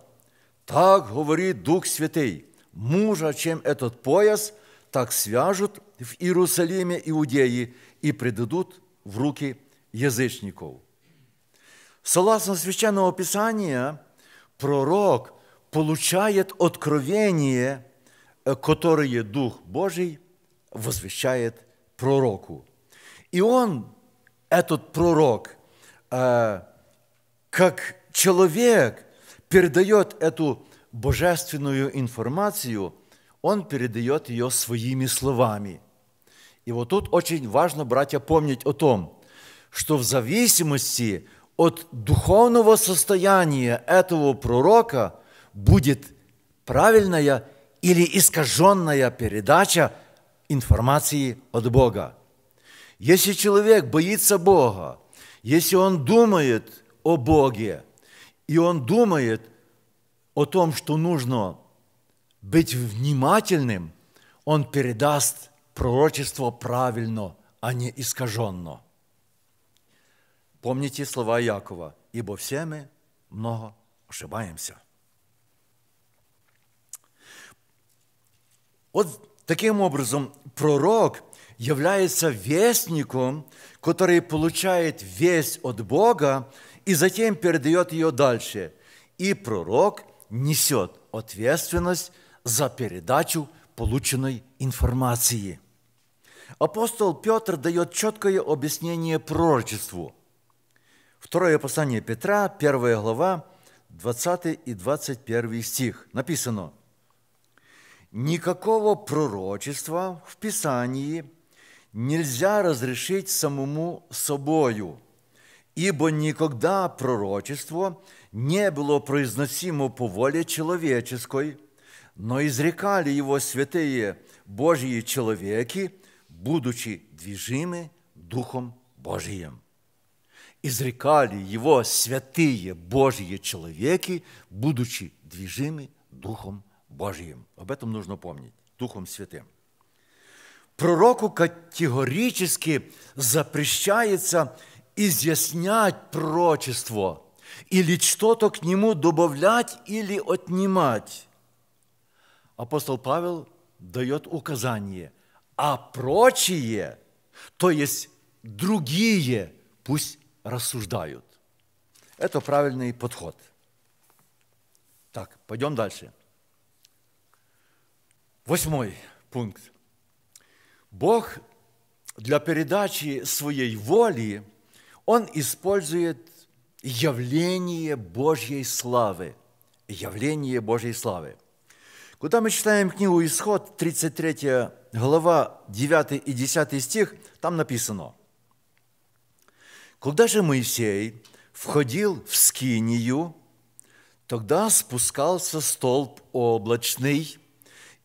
так говорит Дух Святый, мужа, чем этот пояс, так свяжут в Иерусалиме иудеи и предадут в руки язычников. Согласно Священного Писания, пророк получает откровение, э, которое Дух Божий возвещает пророку. И он, этот пророк, э, как человек – передает эту божественную информацию, он передает ее своими словами. И вот тут очень важно, братья, помнить о том, что в зависимости от духовного состояния этого пророка будет правильная или искаженная передача информации от Бога. Если человек боится Бога, если он думает о Боге – и он думает о том, что нужно быть внимательным, он передаст пророчество правильно, а не искаженно. Помните слова Якова, ибо все мы много ошибаемся. Вот таким образом пророк является вестником, который получает весть от Бога – и затем передает ее дальше. И пророк несет ответственность за передачу полученной информации. Апостол Петр дает четкое объяснение пророчеству. Второе послание Петра, первая глава, 20 и 21 стих. Написано, «Никакого пророчества в Писании нельзя разрешить самому собою» ибо никогда пророчество не было произносимо по воле человеческой, но изрекали его святые Божьи человеки, будучи движимы Духом Божиим. Изрекали его святые Божьи человеки, будучи движимы Духом Божиим. Об этом нужно помнить, Духом Святым. Пророку категорически запрещается – изъяснять прочество или что-то к нему добавлять или отнимать. Апостол Павел дает указание, а прочие, то есть другие, пусть рассуждают. Это правильный подход. Так, пойдем дальше. Восьмой пункт. Бог для передачи своей воли – он использует явление Божьей славы. Явление Божьей славы. Куда мы читаем книгу «Исход», 33 глава, 9 и 10 стих, там написано. «Куда же Моисей входил в Скинию, тогда спускался столб облачный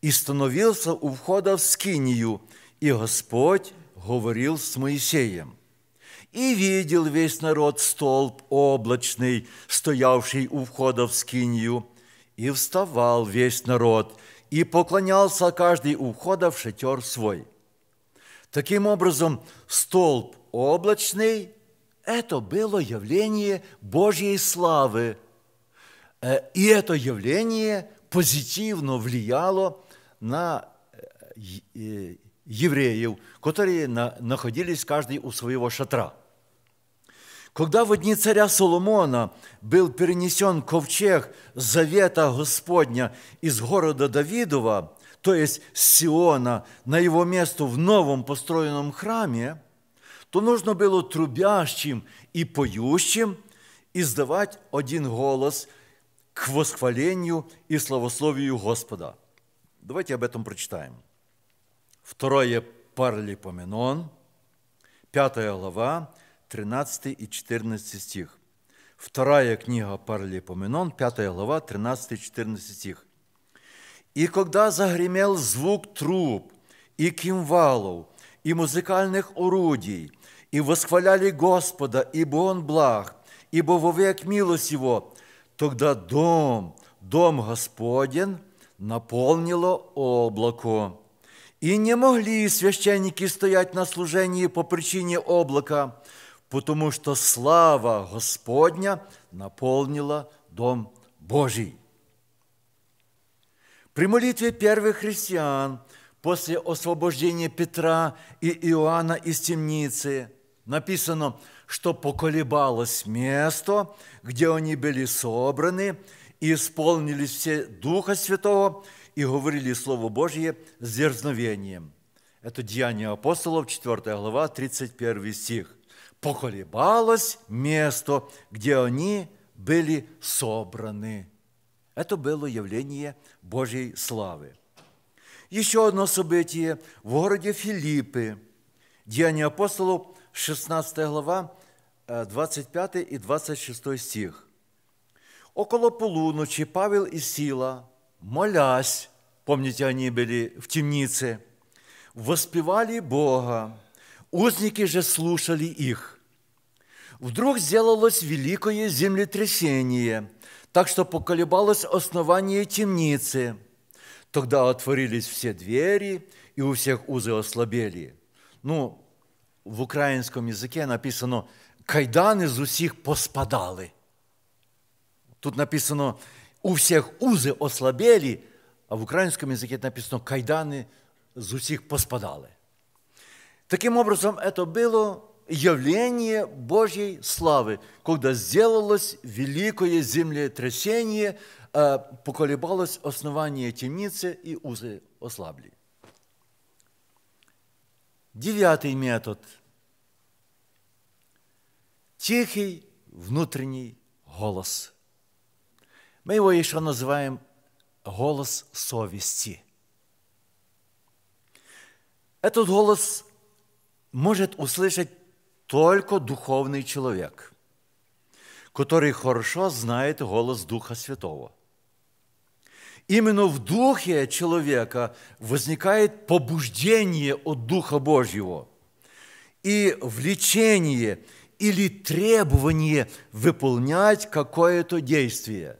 и становился у входа в Скинию, и Господь говорил с Моисеем – и видел весь народ столб облачный, стоявший у входа в скинью, и вставал весь народ, и поклонялся каждый у входа в шатер свой. Таким образом, столб облачный – это было явление Божьей славы, э, и это явление позитивно влияло на э, э, евреев, которые находились каждый у своего шатра – когда в дни царя Соломона был перенесен ковчег завета Господня из города Давидова, то есть Сиона, на его место в новом построенном храме, то нужно было трубящим и поющим издавать один голос к восхвалению и славословию Господа. Давайте об этом прочитаем. Второе Паралипоменон, пятая глава, 13 и 14 стих. Вторая книга Паралипоменон, 5 глава, 13-14 стих. «И когда загремел звук труб и кимвалов, и музыкальных орудий, и восхваляли Господа, ибо Он благ, ибо вовек милость Его, тогда дом, дом Господен наполнило облако. И не могли священники стоять на служении по причине облака, потому что слава Господня наполнила Дом Божий. При молитве первых христиан после освобождения Петра и Иоанна из темницы написано, что поколебалось место, где они были собраны, и исполнились все Духа Святого, и говорили Слово Божье с дерзновением. Это Деяние апостолов, 4 глава, 31 стих – поколебалось место, где они были собраны. Это было явление Божьей славы. Еще одно событие в городе Филиппы. Деяния апостолов, 16 глава, 25 э, и 26 стих. Около полуночи Павел и Сила, молясь, помните, они были в темнице, воспевали Бога, Узники же слушали их. Вдруг сделалось великое землетрясение, так что поколебалось основание темницы. Тогда отворились все двери, и у всех узы ослабели. Ну, в украинском языке написано кайданы з усіх поспадали». Тут написано «у всех узы ослабели», а в украинском языке написано кайданы з усіх поспадали». Таким образом, это было явление Божьей славы, когда сделалось великое землетрясение, э, поколебалось основание темницы и узы ослабли. Девятый метод – тихий внутренний голос. Мы его еще называем голос совести. Этот голос может услышать только духовный человек, который хорошо знает голос Духа Святого. Именно в духе человека возникает побуждение от Духа Божьего и влечение или требование выполнять какое-то действие.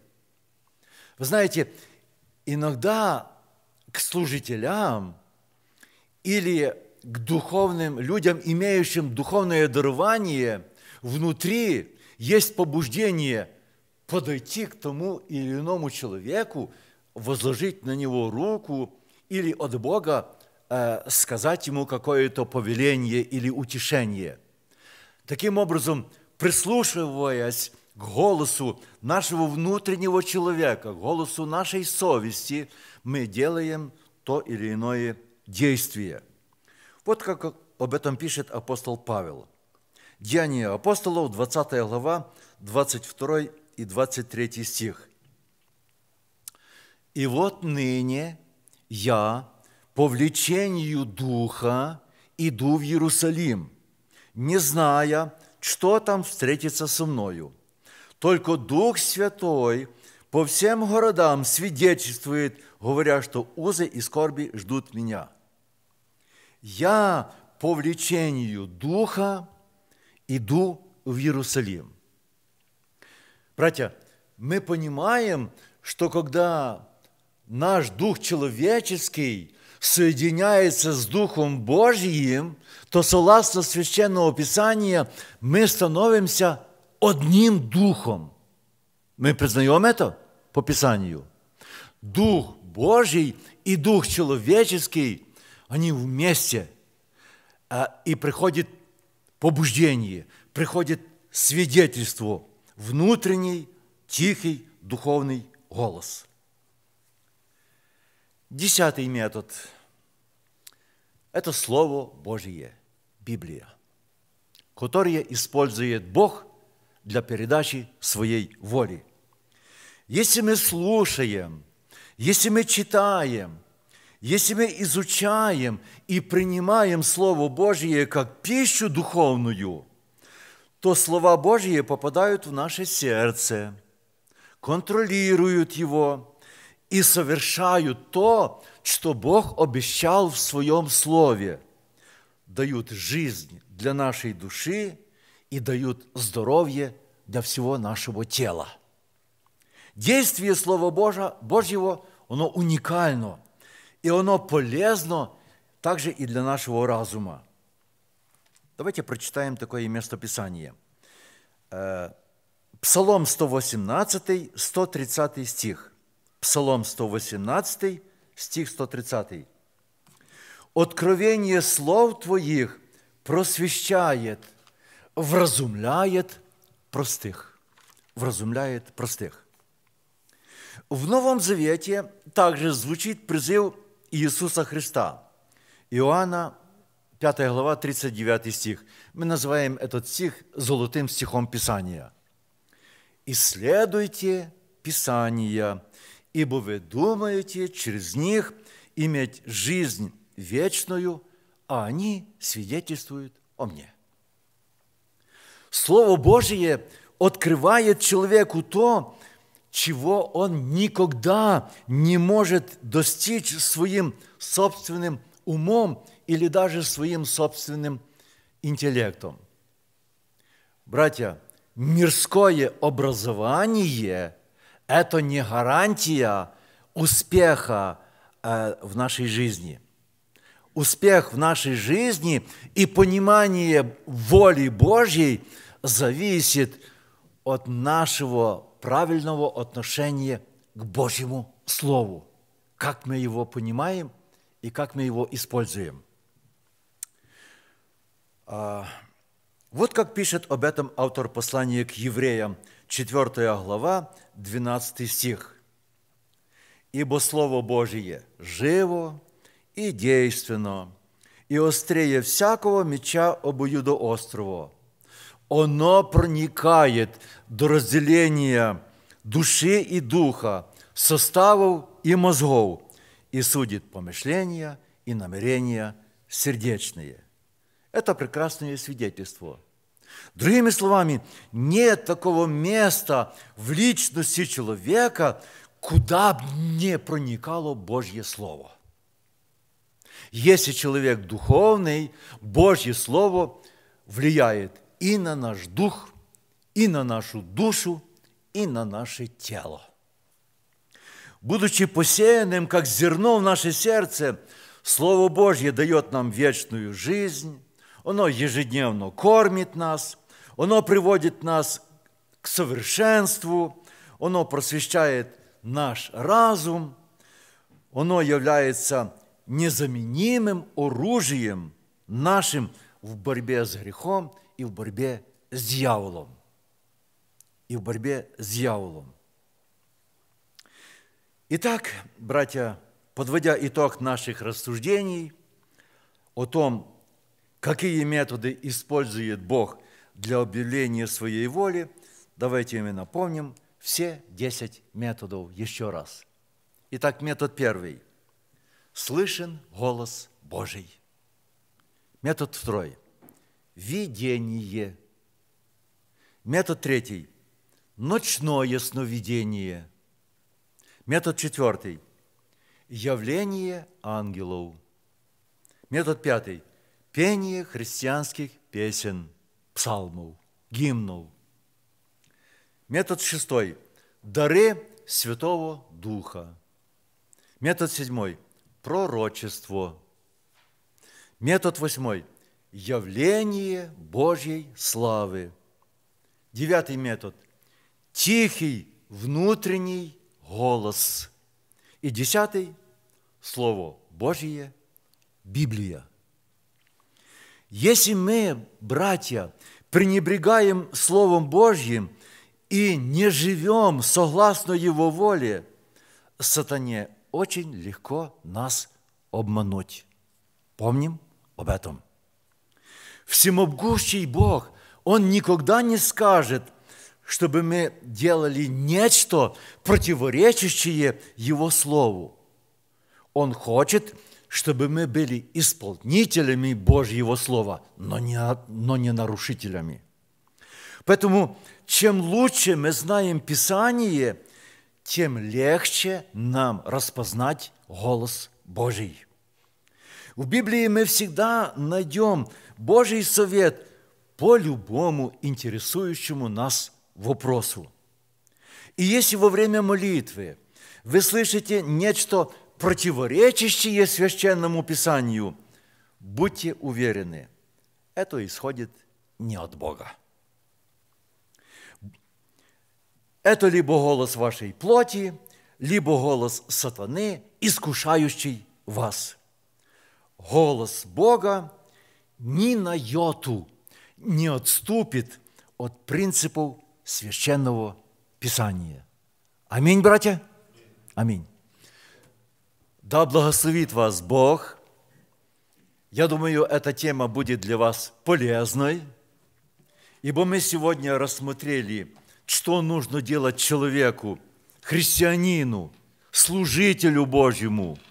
Вы знаете, иногда к служителям или к духовным людям, имеющим духовное дарование, внутри есть побуждение подойти к тому или иному человеку, возложить на него руку или от Бога э, сказать ему какое-то повеление или утешение. Таким образом, прислушиваясь к голосу нашего внутреннего человека, к голосу нашей совести, мы делаем то или иное действие – вот как об этом пишет апостол Павел. Деяния апостолов, 20 глава, 22 и 23 стих. «И вот ныне я по влечению Духа иду в Иерусалим, не зная, что там встретится со мною. Только Дух Святой по всем городам свидетельствует, говоря, что узы и скорби ждут меня» я по влечению Духа иду в Иерусалим. Братья, мы понимаем, что когда наш дух человеческий соединяется с Духом Божьим, то согласно Священного Писания мы становимся одним Духом. Мы признаем это по Писанию. Дух Божий и Дух человеческий они вместе, а, и приходит побуждение, приходит свидетельство, внутренний, тихий, духовный голос. Десятый метод – это Слово Божье, Библия, которое использует Бог для передачи своей воли. Если мы слушаем, если мы читаем – если мы изучаем и принимаем Слово Божье как пищу духовную, то слова Божьи попадают в наше сердце, контролируют его и совершают то, что Бог обещал в Своем Слове. Дают жизнь для нашей души и дают здоровье для всего нашего тела. Действие Слова Божьего, оно уникально – и оно полезно также и для нашего разума. Давайте прочитаем такое местописание. Э, Псалом 118, 130 стих. Псалом 118, стих 130. «Откровение слов Твоих просвещает, вразумляет простых». Вразумляет простых. В Новом Завете также звучит призыв Ісуса Христа. Іоанна 5 глава, 39 стих. Ми називаємо этот стих золотим стихом Писання. «Исследуйте Писання, ібо ви думаєте через них иметь жизнь вечную, а вони свидетельствуют о мне». Слово Божие відкриває чоловіку то, чего он никогда не может достичь своим собственным умом или даже своим собственным интеллектом. Братья, мирское образование – это не гарантия успеха э, в нашей жизни. Успех в нашей жизни и понимание воли Божьей зависит от нашего правильного отношения к Божьему Слову, как мы его понимаем и как мы его используем. А, вот как пишет об этом автор послания к евреям, 4 глава, 12 стих. «Ибо Слово Божие живо и действенно, и острее всякого меча обоюдоострого, оно проникает до разделения души и духа, составов и мозгов и судит помышления и намерения сердечные. Это прекрасное свидетельство. Другими словами, нет такого места в личности человека, куда бы не проникало Божье Слово. Если человек духовный, Божье Слово влияет – и на наш дух, и на нашу душу, и на наше тело. Будучи посеянным, как зерно в наше сердце, Слово Божье дает нам вечную жизнь, оно ежедневно кормит нас, оно приводит нас к совершенству, оно просвещает наш разум, оно является незаменимым оружием нашим в борьбе с грехом и в борьбе с дьяволом. И в борьбе с дьяволом. Итак, братья, подводя итог наших рассуждений о том, какие методы использует Бог для объявления своей воли, давайте мы напомним все десять методов еще раз. Итак, метод первый. Слышен голос Божий. Метод второй – видение. Метод третий – ночное сновидение. Метод четвертый – явление ангелов. Метод пятый – пение христианских песен, псалмов, гимнов. Метод шестой – дары Святого Духа. Метод седьмой – пророчество. Метод восьмой – явление Божьей славы. Девятый метод – тихий внутренний голос. И десятый – Слово Божье, Библия. Если мы, братья, пренебрегаем Словом Божьим и не живем согласно Его воле, сатане очень легко нас обмануть. Помним об этом всемогущий Бог, Он никогда не скажет, чтобы мы делали нечто, противоречащее Его Слову. Он хочет, чтобы мы были исполнителями Божьего Слова, но не, но не нарушителями. Поэтому чем лучше мы знаем Писание, тем легче нам распознать голос Божий. В Библии мы всегда найдем Божий совет по любому интересующему нас вопросу. И если во время молитвы вы слышите нечто противоречащее священному писанию, будьте уверены, это исходит не от Бога. Это либо голос вашей плоти, либо голос сатаны, искушающий вас. Голос Бога ни на йоту не отступит от принципов священного Писания. Аминь, братья? Аминь. Да благословит вас Бог. Я думаю, эта тема будет для вас полезной, ибо мы сегодня рассмотрели, что нужно делать человеку, христианину, служителю Божьему –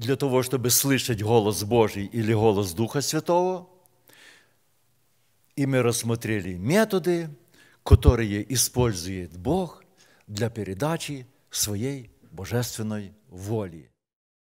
для того, чтобы слышать голос Божий или голос Духа Святого. И мы рассмотрели методы, которые использует Бог для передачи своей божественной воли.